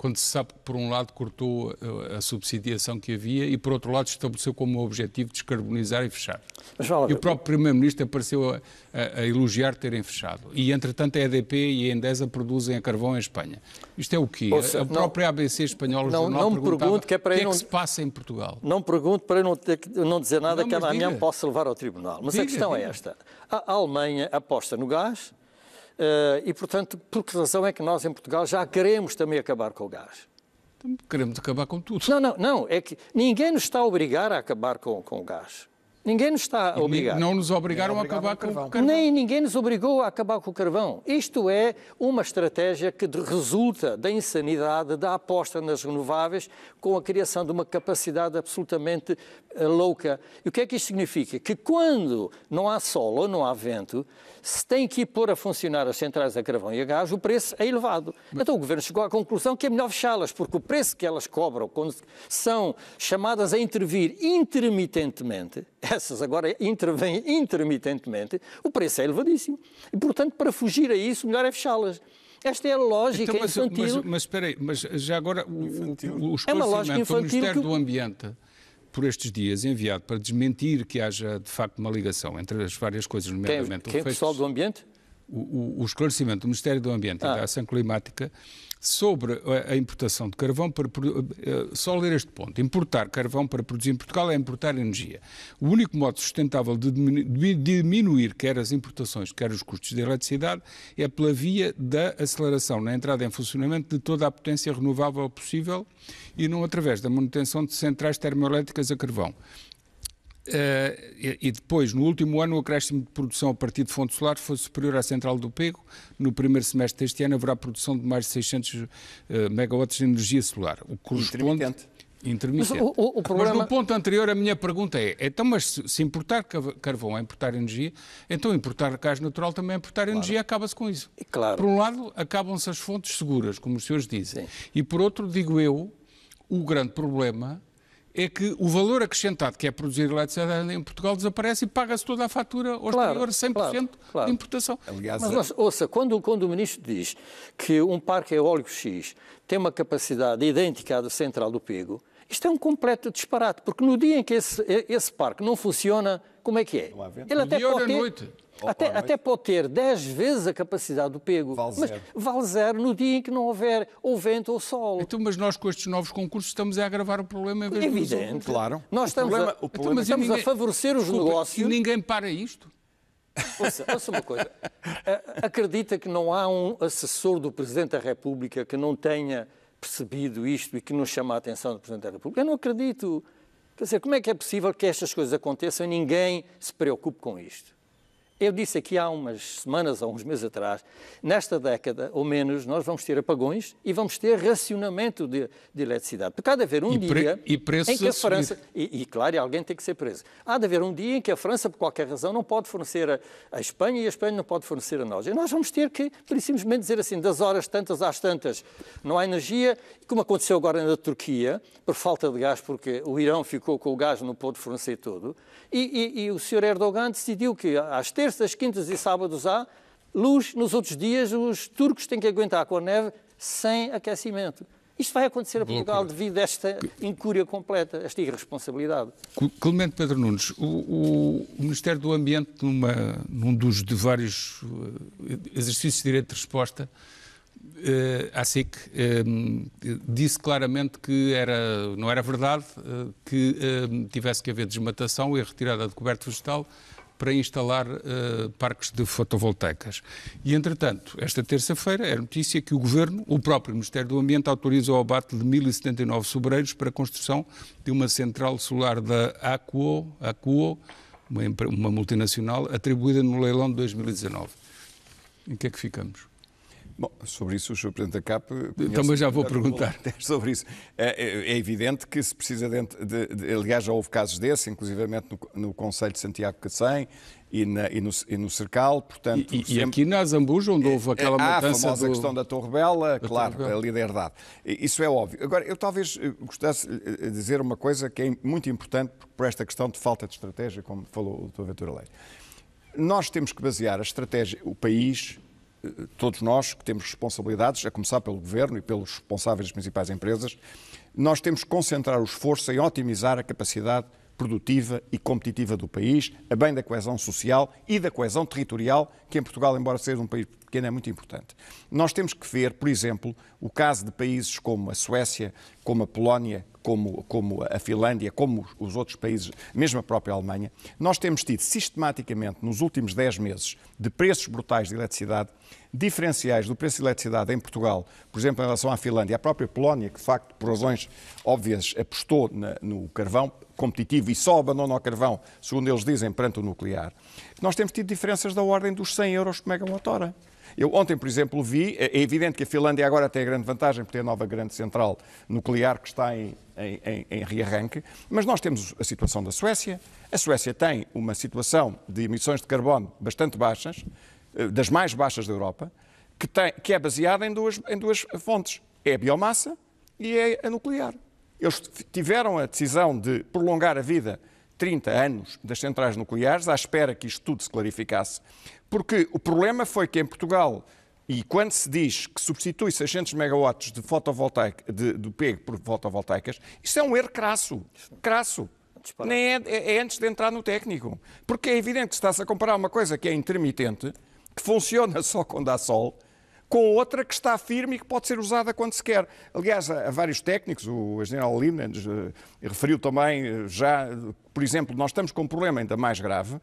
Speaker 1: quando se sabe que, por um lado, cortou eh, a subsidiação que havia e, por outro lado, estabeleceu como objetivo descarbonizar e fechar. e o próprio Primeiro-Ministro apareceu a, a, a, elogiar terem fechado. E, entretanto, a EDP e a Endesa produzem a carvão em Espanha. Isto é o quê? Seja, a própria ABC espanhola não, não me que é para o que, é não, que se passa em Portugal.
Speaker 6: Não pergunto para eu não, ter, não dizer nada não, que amanhã possa levar ao tribunal. Mas diga, a questão é diga. é esta. A Alemanha aposta no gás, eh, e, portanto, por que razão é que nós em Portugal já queremos também acabar com o gás? Queremos acabar com tudo. Não, não, não. É que ninguém nos está a obrigar a acabar com, com o gás. Ninguém nos está a obrigar. Não
Speaker 1: nos obrigaram a acabar
Speaker 6: com o carvão. carvão. Nem ninguém nos obrigou a acabar com o carvão. Isto é uma estratégia que resulta da insanidade da aposta nas renováveis com a criação de uma capacidade absolutamente eh, louca. E o que é que isto significa? Que quando não há sol ou não há vento, se tem que pôr a funcionar as centrais a carvão e a gás, o preço é elevado. Mas... Então o Governo chegou à conclusão que é melhor fechá-las, porque o preço que elas cobram quando são chamadas a intervir intermitentemente, *laughs* essas agora intervêm intermitentemente, o preço é elevadíssimo. E, portanto, para fugir a isso, melhor é fechá-las. Esta é a lógica então, mas, infantil. Mas,
Speaker 1: mas, espera aí, mas já agora o, o, o, o é uma lógica infantil do Ministério que... do Ambiente por estes dias enviado para desmentir que haja de facto uma ligação entre as várias coisas, é nomeadamente quem, quem o, é o pessoal do ambiente? O, o, o, esclarecimento do Ministério do Ambiente ah. e da Ação Climática sobre a importação de carvão, para, eh, eh, só ler este ponto, importar carvão para produzir em Portugal é importar energia. O único modo sustentável de diminuir quer as importações, quer os custos de eletricidade, é pela via da aceleração na entrada em funcionamento de toda a potência renovável possível e não através da manutenção de centrais termoelétricas a carvão. Uh, e, depois, no último ano, o acréscimo de produção a partir de fonte solar foi superior à central do Pego. No primeiro semestre deste ano, haverá produção de mais de 600 uh, eh, megawatts de energia solar, o corresponde. Intermitente. Intermitente. Mas, o, o, problema... mas no ponto anterior, a minha pergunta é: então, mas se, se importar carvão é importar energia, então importar gás natural também é importar claro. energia, acaba-se com isso. E claro. Por um lado, acabam-se as fontes seguras, como os senhores dizem, Sim. e por outro, digo eu, o grande problema é que o valor acrescentado que é produzir eletricidade em Portugal desaparece e paga-se toda a fatura ao claro, exterior 100% claro, claro. de importação. Aliás, Mas, nossa,
Speaker 6: é- ouça, quando, quando o ministro diz que um parque eólico X tem uma capacidade idêntica à da central do Pego, isto é um completo disparate, porque no dia em que esse, esse parque não funciona, como é que é? Ele até pode ter... noite. Até, até pode ter 10 vezes a capacidade do pego, vale mas zero.
Speaker 1: vale zero no dia em que não houver ou vento ou sol. Então, mas nós com estes novos concursos estamos a agravar o problema em vez Evidente. De claro. Nós o estamos, problema, a, problema, estamos então, é ninguém, a favorecer os desculpa, negócios. E ninguém para isto? Ouça, ouça, uma coisa.
Speaker 6: Acredita que não há um assessor do Presidente da República que não tenha percebido isto e que não chama a atenção do Presidente da República? Eu não acredito. Quer dizer, como é que é possível que estas coisas aconteçam e ninguém se preocupe com isto? Eu disse aqui há umas semanas ou uns meses atrás, nesta década ou menos, nós vamos ter apagões e vamos ter racionamento de, de eletricidade. Porque há de haver um e dia pre, e em que a, França. E, e, claro, alguém tem que ser preso. Há de haver um dia em que a França, por qualquer razão, não pode fornecer a, a Espanha e a Espanha não pode fornecer a nós. E nós vamos ter que, por simplesmente, dizer assim: das horas tantas às tantas não há energia, como aconteceu agora na Turquia, por falta de gás, porque o Irão ficou com o gás, e não pôde fornecer todo. E, e, e o senhor Erdogan decidiu que às terças terças, quintas e sábados há luz, nos outros dias os turcos têm que aguentar com a neve sem aquecimento. Isto vai acontecer a Portugal devido a esta incúria completa, esta irresponsabilidade.
Speaker 1: Clemente Pedro Nunes, o, o, Ministério do Ambiente, numa, num dos de vários eh, exercícios de direito de resposta, eh, à SIC, eh, disse claramente que era, não era verdade eh, que tivesse que haver desmatação e retirada de coberto vegetal para instalar uh, parques de fotovoltaicas. E, entretanto, esta terça-feira é notícia que o Governo, o próprio Ministério do Ambiente, autorizou o abate de 1.079 sobreiros para a construção de uma central solar da Acuo, uma, uma multinacional, atribuída no leilão de 2019. Em que é que ficamos? Bom,
Speaker 4: sobre isso o Sr. Presidente da CAP... Também já vou perguntar. *laughs* Sobre isso. É, é, é evidente que se precisa de, de, de, Aliás, já houve casos desses, inclusivamente no, no Conselho de Santiago Cacém e, na, e, no, e no Cercal, portanto... E, e sempre... aqui
Speaker 1: na Zambuja, onde houve
Speaker 4: é, aquela é, matança... Ah, a famosa do... questão da
Speaker 1: Torre Bela, da claro, Torre Bela.
Speaker 4: ali da Isso é óbvio. Agora, eu talvez eh, gostasse eh, eh, de dizer uma coisa que é muito importante por esta questão de falta de estratégia, como falou o Dr. Ventura Leite. Nós temos que basear a estratégia, o país todos nós que temos responsabilidades, a começar pelo governo e pelos responsáveis das principais empresas, nós temos que concentrar o esforço em otimizar a capacidade produtiva e competitiva do país, a bem da coesão social e da coesão territorial, que em Portugal, embora seja um país pequeno, é muito importante. Nós temos que ver, por exemplo, o caso de países como a Suécia, como a Polónia, como, como a Finlândia, como os outros países, mesmo a própria Alemanha. Nós temos tido sistematicamente, nos últimos 10 meses, de preços brutais de eletricidade, diferenciais do preço de eletricidade em Portugal, por exemplo, em relação à Finlândia, à própria Polónia, que de facto, por razões óbvias, apostou na, no carvão, competitivo e só abandona o carvão, segundo eles dizem, perante o nuclear, nós temos tido diferenças da ordem dos 100 euros por megawatt-hora. Eu ontem, por exemplo, vi, é, é evidente que a Finlândia agora tem a grande vantagem por ter a nova grande central nuclear que está em, em, em rearranque, mas nós temos a situação da Suécia. A Suécia tem uma situação de emissões de carbono bastante baixas, eh, das mais baixas da Europa, que, tem, que é baseada em duas, em duas fontes: é a biomassa e é a nuclear. Eles tiveram a decisão de prolongar a vida 30 anos das centrais nucleares, à espera que isto tudo se clarificasse. Porque o problema foi que em Portugal, e quando se diz que substitui 600 megawatts de, fotovoltaica, de, de PEG por fotovoltaicas, isso é um erro crasso. Crasso. Nem é, é, é antes de entrar no técnico. Porque é evidente que está-se a comparar uma coisa que é intermitente, que funciona *laughs* só quando há sol, com outra que está firme e que pode ser usada quando se quer. Aliás, há vários técnicos, o general Limnans eh, referiu também eh, já, por exemplo, nós estamos com um problema ainda mais grave,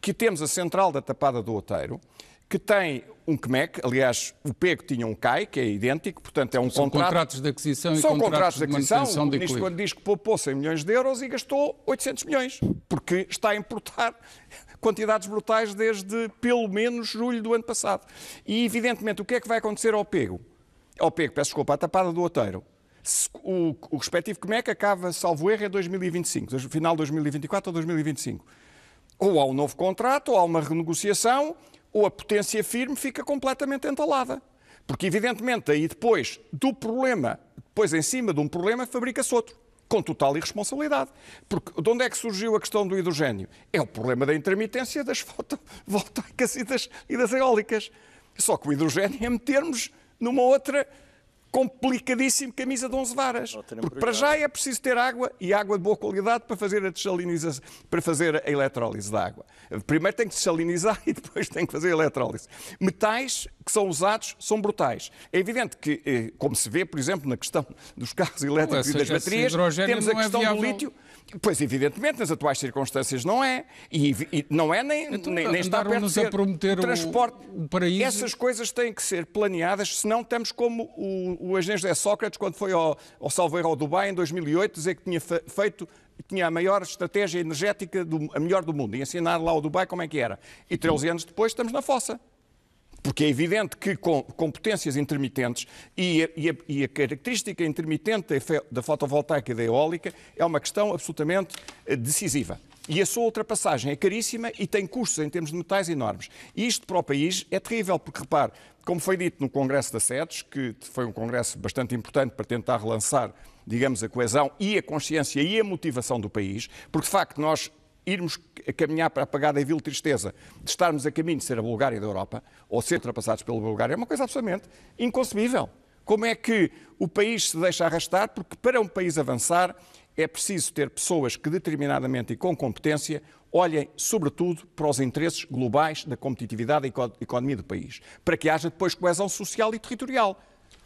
Speaker 4: que temos a central da Tapada do Outeiro, que tem um CMEC, aliás, o PECO tinha um CAI, que é idêntico, portanto é um São contrato... contratos de
Speaker 1: aquisição São e contratos,
Speaker 4: contratos de aquisição. De o ministro quando diz que poupou 100 milhões de euros e gastou 800 milhões, porque está a importar *laughs* quantidades brutais desde pelo menos julho do ano passado. E evidentemente o que é que vai acontecer ao PEGO? Ao PEGO, peço desculpa, à tapada do Oteiro. O, o respectivo CMEC acaba, salvo erro, em 2025, final de 2024 ou 2025. Ou há um novo contrato, ou há uma renegociação, ou a potência firme fica completamente entalada. Porque, evidentemente, aí depois do problema, depois em cima de um problema, fabrica-se outro, com total irresponsabilidade. Porque de onde é que surgiu a questão do hidrogênio? É o problema da intermitência das *laughs* fotovoltaicas e das, e das eólicas. Só que o hidrogênio é metermos numa outra complicadíssimo camisa de 11 varas. Porque para já é preciso ter água e água de boa qualidade para fazer a desalinização, para fazer a eletrólise da água. Primeiro tem que desalinizar *laughs* e depois tem que fazer a eletrólise. Metais que são usados são brutais. É evidente que, eh, como se vê, por exemplo, na questão dos carros elétricos não, e das baterias, temos a é questão é do lítio. Pois, evidentemente, nas atuais circunstâncias não é. E, e não é nem, então, nem, nem está perto de ser. A prometer o transporte. O paraíso. Essas coisas têm que ser planeadas, senão estamos como o, o agente José Sócrates, quando foi ao, ao Salveiro ao Dubai em 2008, dizer que tinha feito tinha a maior estratégia energética, do, a melhor do mundo, e ensinar lá ao Dubai como é que era. E 13 anos depois estamos na fossa. Porque é evidente que com competências intermitentes e a, e a, e a característica intermitente da fotovoltaica e da eólica é uma questão absolutamente eh, decisiva. E a sua ultrapassagem é caríssima e tem custos em termos de metais enormes. E isto para o país é terrível, porque repare, como foi dito no Congresso da SEDES, que foi um congresso bastante importante para tentar relançar, digamos, a coesão e a consciência e a motivação do país, porque de facto nós irmos a caminhar para a apagada a vil tristeza de estarmos a caminho de ser a Bulgária da Europa, ou ser ultrapassados pela Bulgária, é uma coisa absolutamente inconcebível. Como é que o país se deixa arrastar? Porque para um país avançar é preciso ter pessoas que determinadamente e com competência olhem, sobretudo, para os interesses globais da competitividade e economia do país, para que haja depois coesão social e territorial,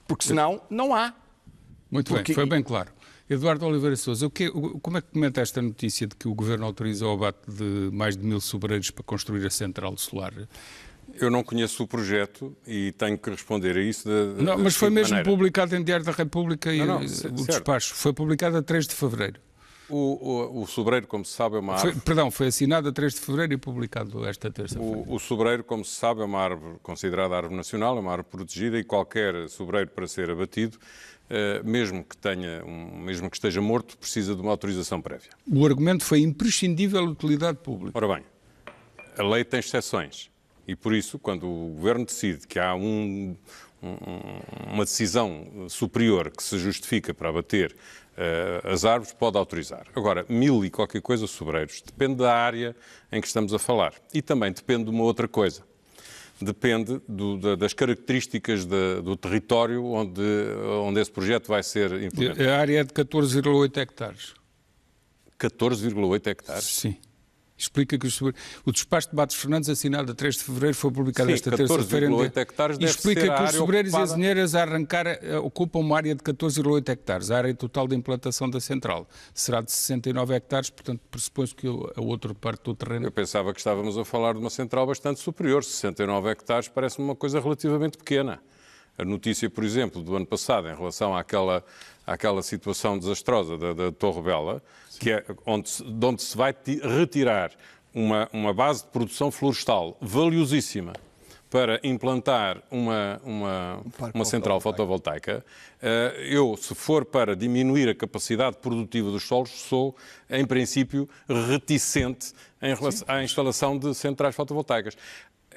Speaker 4: porque senão não há.
Speaker 1: Muito Porque... bem, foi bem claro. Eduardo Oliveira Souza, como é que comenta esta notícia de que o Governo autoriza o abate de mais de mil sobreiros para construir a central solar? Eu não conheço o projeto
Speaker 5: e tenho que responder a isso. De, de, não, mas foi mesmo maneira.
Speaker 1: publicado em Diário da República e não, o certo. despacho. Foi publicado a 3 de fevereiro.
Speaker 5: O, o, o sobreiro, como se sabe, é uma árvore. Foi, perdão,
Speaker 1: foi assinado a 3 de fevereiro e publicado esta terça-feira. O,
Speaker 5: o sobreiro, como se sabe, é uma árvore considerada árvore nacional, é uma árvore protegida e qualquer sobreiro para ser abatido eh, mesmo que tenha, mesmo que esteja morto, precisa de uma autorização prévia.
Speaker 1: O argumento foi imprescindível utilidade pública.
Speaker 5: Ora bem, a lei tem exceções e por isso, quando o governo decide que há um, um, uma decisão superior que se justifica para abater uh, as árvores, pode autorizar. Agora, mil e qualquer coisa sobreiros depende da área em que estamos a falar e também depende de uma outra coisa depende do, da, das características do território onde, onde esse projeto vai ser implementado.
Speaker 1: A área é de 14,8 hectares.
Speaker 5: 14,8 hectares? Sim
Speaker 1: explica que o despacho de Bates Fernandes, assinado a 3 de fevereiro, foi publicado Sim, esta terça-feira. De... Explica que os sobreiros ocupada... e as engenheiras a arrancar eh, ocupam uma área de 14,8 hectares. A área total de implantação da central será de 69 hectares, portanto, pressupõe-se que a outra parte do terreno. Eu
Speaker 5: pensava que estávamos a falar de uma central bastante superior. 69 hectares parece-me uma coisa relativamente pequena. A notícia, por exemplo, do ano passado em relação àquela, àquela situação desastrosa da, da Torre Bela, que é onde, de onde se vai retirar uma, uma base de produção florestal valiosíssima para implantar uma, uma, um uma central fotovoltaica, eh, eu, se for para diminuir a capacidade produtiva dos solos, sou, em princípio, reticente em relação à instalação de centrais fotovoltaicas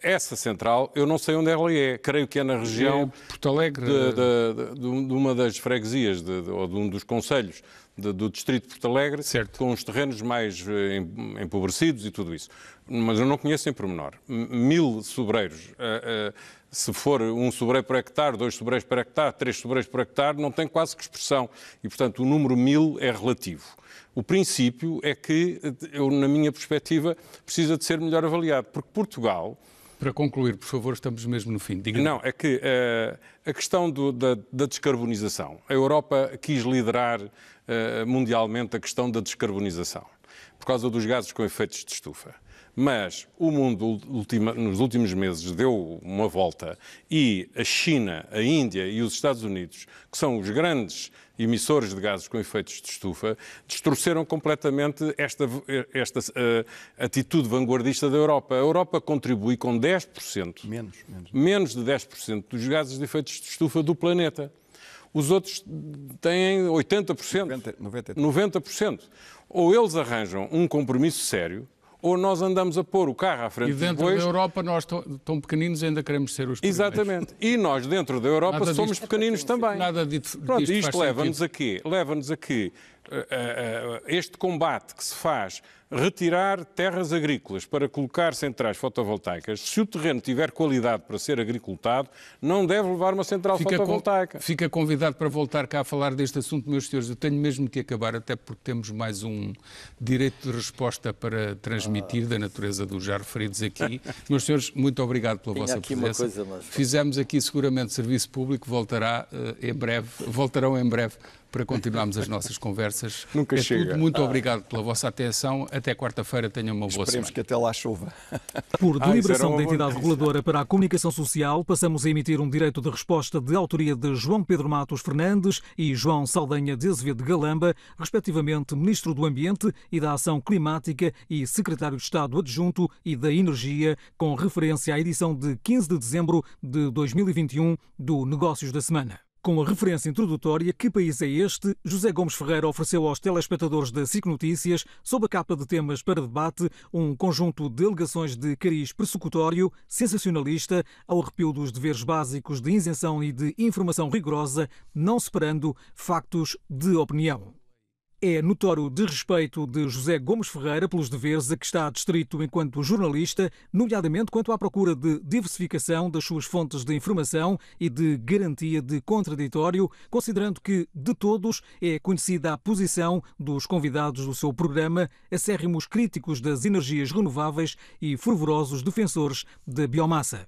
Speaker 5: essa central, eu não sei onde ela é, creio que é na região
Speaker 1: é Porto Alegre. De,
Speaker 5: de, de, de, uma das freguesias, ou de um dos conselhos do Distrito de Porto Alegre, certo. com os terrenos mais eh, empobrecidos e tudo isso. Mas eu não conheço em pormenor. Mil sobreiros, eh, eh, se for um sobreiro por hectare, dois sobreiros por hectare, três sobreiros por hectare, não tem quase que expressão. E, portanto, o número mil é relativo. O princípio é que, eu, na minha perspectiva,
Speaker 1: precisa de ser melhor avaliado, porque Portugal para concluir, por favor, estamos mesmo no fim. Diga Não,
Speaker 5: é que uh, a questão do, da, da, descarbonização. A Europa quis liderar uh, mundialmente a questão da descarbonização, por causa dos gases com efeitos de estufa. Mas o mundo ultima, nos últimos meses deu uma volta e a China, a Índia e os Estados Unidos, que são os grandes emissores de gases com efeitos de estufa, distorceram completamente esta, esta uh, atitude vanguardista da Europa. A Europa contribui com 10%, menos, menos. menos de 10% dos gases de efeitos de estufa do planeta. Os outros têm 80%, 90%, 90%. Ou eles arranjam um compromisso sério, ou nós andamos a pôr o carro à frente E dentro depois... da
Speaker 1: Europa nós, tão pequeninos, ainda queremos ser os primeiros. Exatamente.
Speaker 5: E nós, dentro da Europa, nada somos disto, pequeninos também. Nada dito. Pronto, disto isto leva-nos a quê? Leva-nos a que uh, uh, uh, este combate que se faz retirar terras agrícolas para colocar centrais fotovoltaicas, se o terreno tiver qualidade para ser agricultado, não deve levar uma central fica fotovoltaica.
Speaker 1: fica convidado para voltar cá a falar deste assunto, meus senhores. Eu tenho mesmo que acabar, até porque temos mais um direito de resposta para transmitir ah. da natureza dos já referidos aqui. *laughs* meus senhores, muito obrigado pela Tinha vossa aqui presença. Uma coisa, mas... Fizemos aqui seguramente serviço público, voltará uh, em breve, voltarão em breve para continuarmos as nossas conversas. Nunca é chega. Tudo. Muito ah. obrigado pela vossa atenção. Até quarta-feira Tenha uma boa Esperemos semana. Esperemos que até lá chova.
Speaker 7: Por *laughs* ah, deliberação ah, da entidade reguladora para a comunicação social, passamos a emitir um direito de resposta de autoria de João Pedro Matos Fernandes e João Saldanha de Azevedo Galamba, respectivamente Ministro do Ambiente e da Ação Climática e Secretário de Estado Adjunto e da Energia, com referência à edição de 15 de dezembro de 2021 do Negócios da Semana. Com a referência introdutória Que País é Este?, José Gomes Ferreira ofereceu aos telespectadores da SIC Notícias, sob a capa de temas para debate, um conjunto de alegações de cariz persecutório, sensacionalista, ao arrepio dos deveres básicos de isenção e de informação rigorosa, não separando factos de opinião. É notório o desrespeito de José Gomes Ferreira pelos deveres a que está distrito enquanto jornalista, nomeadamente quanto à procura de diversificação das suas fontes de informação e de garantia de contraditório, considerando que, de todos, é conhecida a posição dos convidados do seu programa, acérrimos críticos das energias renováveis e fervorosos defensores da biomassa.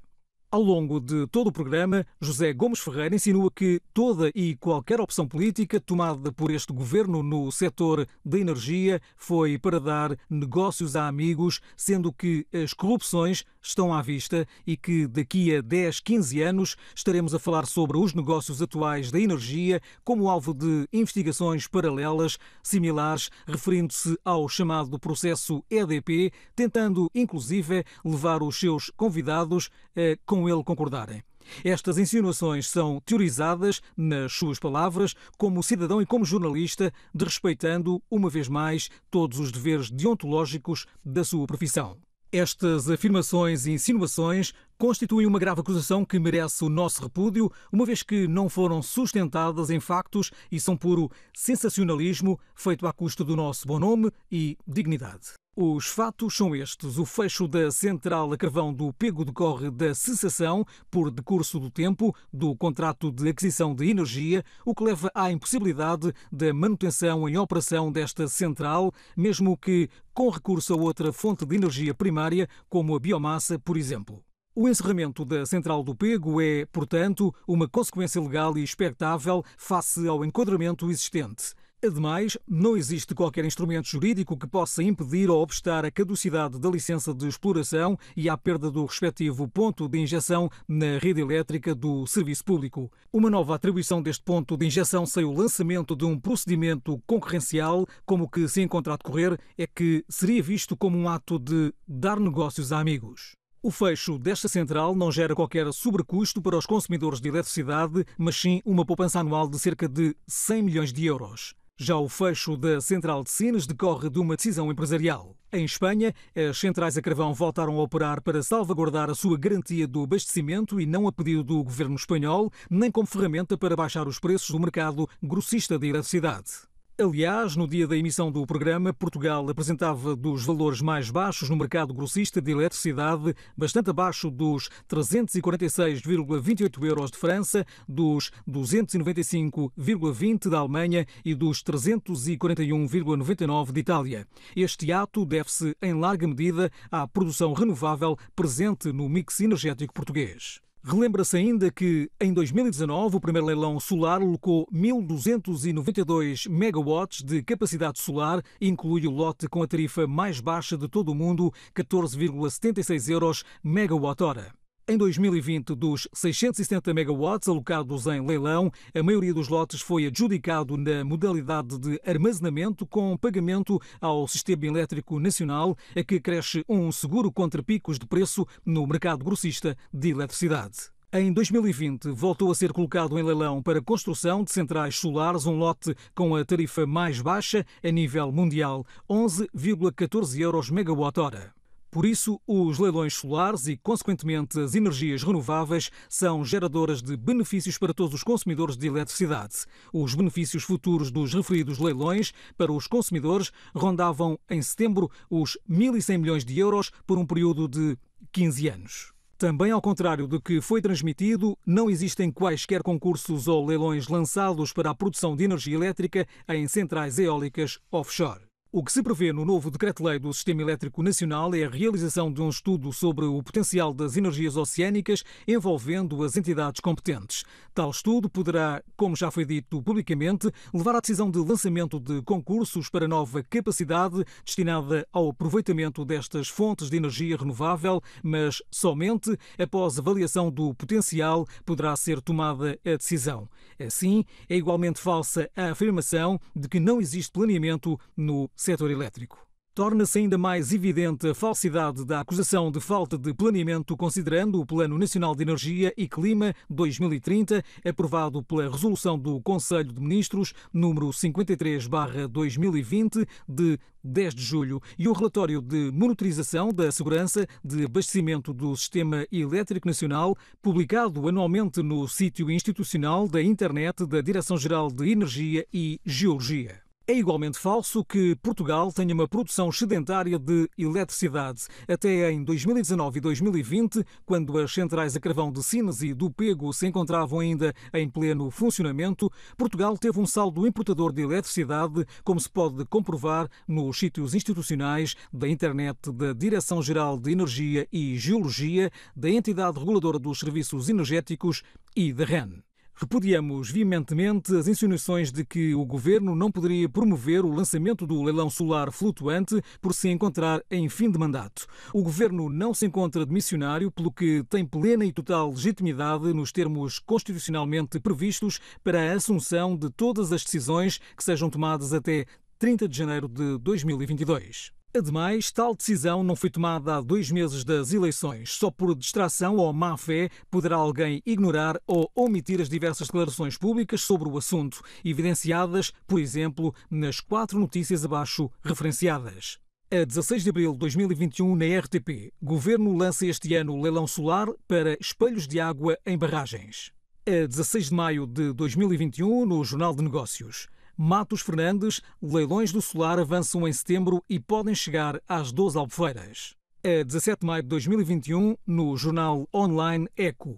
Speaker 7: Ao longo de todo o programa, José Gomes Ferreira insinua que toda e qualquer opção política tomada por este governo no setor da energia foi para dar negócios a amigos, sendo que as corrupções estão à vista e que daqui a 10, 15 anos estaremos a falar sobre os negócios atuais da energia como alvo de investigações paralelas similares, referindo-se ao chamado processo EDP, tentando inclusive levar os seus convidados a com ele concordarem. Estas insinuações são teorizadas, nas suas palavras, como cidadão e como jornalista, desrespeitando, uma vez mais, todos os deveres deontológicos da sua profissão. Estas afirmações e insinuações constitui uma grave acusação que merece o nosso repúdio, uma vez que não foram sustentadas em factos e são puro sensacionalismo feito à custa do nosso bom nome e dignidade. Os fatos são estes. O fecho da central a carvão do Pego decorre da cessação, por decurso do tempo, do contrato de aquisição de energia, o que leva à impossibilidade da manutenção em operação desta central, mesmo que com recurso a outra fonte de energia primária, como a biomassa, por exemplo. O encerramento da Central do Pego é, portanto, uma consequência legal e expectável face ao enquadramento existente. Ademais, não existe qualquer instrumento jurídico que possa impedir ou obstar a caducidade da licença de exploração e à perda do respectivo ponto de injeção na rede elétrica do serviço público. Uma nova atribuição deste ponto de injeção sem o lançamento de um procedimento concorrencial, como o que se encontra a decorrer, é que seria visto como um ato de dar negócios a amigos. O fecho desta central não gera qualquer sobrecusto para os consumidores de eletricidade, mas sim uma poupança anual de cerca de 100 milhões de euros. Já o fecho da central de Sines decorre de uma decisão empresarial. Em Espanha, as centrais a carvão voltaram a operar para salvaguardar a sua garantia do abastecimento e não a pedido do governo espanhol, nem como ferramenta para baixar os preços do mercado grossista de eletricidade. Aliás, no dia da emissão do programa, Portugal apresentava dos valores mais baixos no mercado grossista de eletricidade, bastante abaixo dos 346,28 euros de França, dos 295,20 da Alemanha e dos 341,99 de Itália. Este ato deve-se, em larga medida, à produção renovável presente no mix energético português. Relembra-se ainda que, em 2019, o primeiro leilão solar locou 1.292 megawatts de capacidade solar, inclui o lote com a tarifa mais baixa de todo o mundo, 14,76 euros megawatt-hora. Em 2020, dos 670 megawatts alocados em leilão, a maioria dos lotes foi adjudicado na modalidade de armazenamento com pagamento ao Sistema Elétrico Nacional, a que cresce um seguro contra picos de preço no mercado grossista de eletricidade. Em 2020, voltou a ser colocado em leilão para construção de centrais solares um lote com a tarifa mais baixa a nível mundial, 11,14 euros megawatt-hora. Por isso, os leilões solares e, consequentemente, as energias renováveis são geradoras de benefícios para todos os consumidores de eletricidade. Os benefícios futuros dos referidos leilões para os consumidores rondavam, em setembro, os 1.100 milhões de euros por um período de 15 anos. Também, ao contrário do que foi transmitido, não existem quaisquer concursos ou leilões lançados para a produção de energia elétrica em centrais eólicas offshore. O que se prevê no novo Decreto-Lei do Sistema Elétrico Nacional é a realização de um estudo sobre o potencial das energias oceânicas envolvendo as entidades competentes. Tal estudo poderá, como já foi dito publicamente, levar à decisão de lançamento de concursos para nova capacidade destinada ao aproveitamento destas fontes de energia renovável, mas somente após avaliação do potencial poderá ser tomada a decisão. Assim, é igualmente falsa a afirmação de que não existe planeamento no setor elétrico. Torna-se ainda mais evidente a falsidade da acusação de falta de planeamento, considerando o Plano Nacional de Energia e Clima 2030, aprovado pela resolução do Conselho de Ministros número 53/2020 de 10 de julho, e o relatório de monitorização da segurança de abastecimento do Sistema Elétrico Nacional, publicado anualmente no sítio institucional da internet da Direção-Geral de Energia e Geologia. É igualmente falso que Portugal tenha uma produção sedentária de eletricidade. Até em 2019 e 2020, quando as centrais a carvão de Sines e do Pego se encontravam ainda em pleno funcionamento, Portugal teve um saldo importador de eletricidade, como se pode comprovar nos sítios institucionais da internet da Direção-Geral de Energia e Geologia, da entidade reguladora dos serviços energéticos e da REN. Repudiamos veementemente as insinuações de que o governo não poderia promover o lançamento do leilão solar flutuante por se encontrar em fim de mandato. O governo não se encontra de missionário, pelo que tem plena e total legitimidade nos termos constitucionalmente previstos para a assunção de todas as decisões que sejam tomadas até 30 de janeiro de 2022. Ademais, tal decisão não foi tomada há dois meses das eleições. Só por distração ou má fé poderá alguém ignorar ou omitir as diversas declarações públicas sobre o assunto, evidenciadas, por exemplo, nas quatro notícias abaixo referenciadas. A 16 de abril de 2021, na RTP, Governo lança este ano o leilão solar para espelhos de água em barragens. A 16 de maio de 2021, no Jornal de Negócios. Matos Fernandes, leilões do solar avançam em setembro e podem chegar às 12 albufeiras. A 17 de maio de 2021, no jornal online Eco.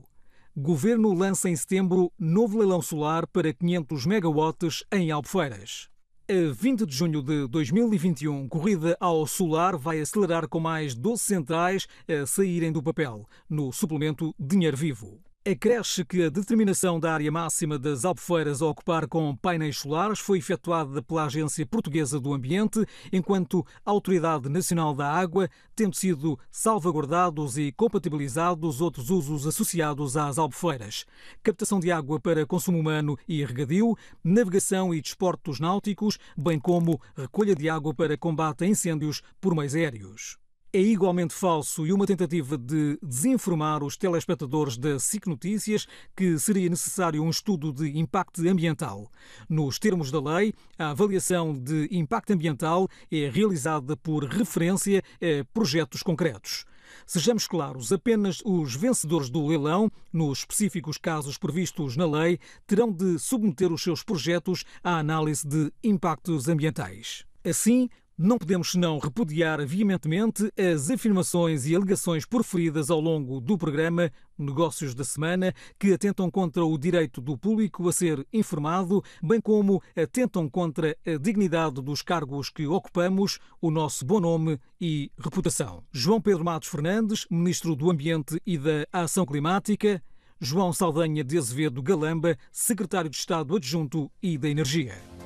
Speaker 7: Governo lança em setembro novo leilão solar para 500 megawatts em albufeiras. A 20 de junho de 2021, corrida ao solar vai acelerar com mais 12 centrais a saírem do papel, no suplemento Dinheiro Vivo. Acresce que a determinação da área máxima das albufeiras a ocupar com painéis solares foi efetuada pela Agência Portuguesa do Ambiente, enquanto a Autoridade Nacional da Água, tendo sido salvaguardados e compatibilizados outros usos associados às albufeiras. Captação de água para consumo humano e regadio, navegação e desportos náuticos, bem como recolha de água para combate a incêndios por meios aéreos é igualmente falso e uma tentativa de desinformar os telespectadores da SIC Notícias que seria necessário um estudo de impacto ambiental. Nos termos da lei, a avaliação de impacto ambiental é realizada por referência a projetos concretos. Sejamos claros, apenas os vencedores do leilão, nos específicos casos previstos na lei, terão de submeter os seus projetos à análise de impactos ambientais. Assim, não podemos senão repudiar veementemente as afirmações e alegações proferidas ao longo do programa Negócios da Semana, que atentam contra o direito do público a ser informado, bem como atentam contra a dignidade dos cargos que ocupamos, o nosso bom nome e reputação. João Pedro Matos Fernandes, Ministro do Ambiente e da Ação Climática, João Saldanha de Azevedo Galamba, Secretário de Estado Adjunto e da Energia.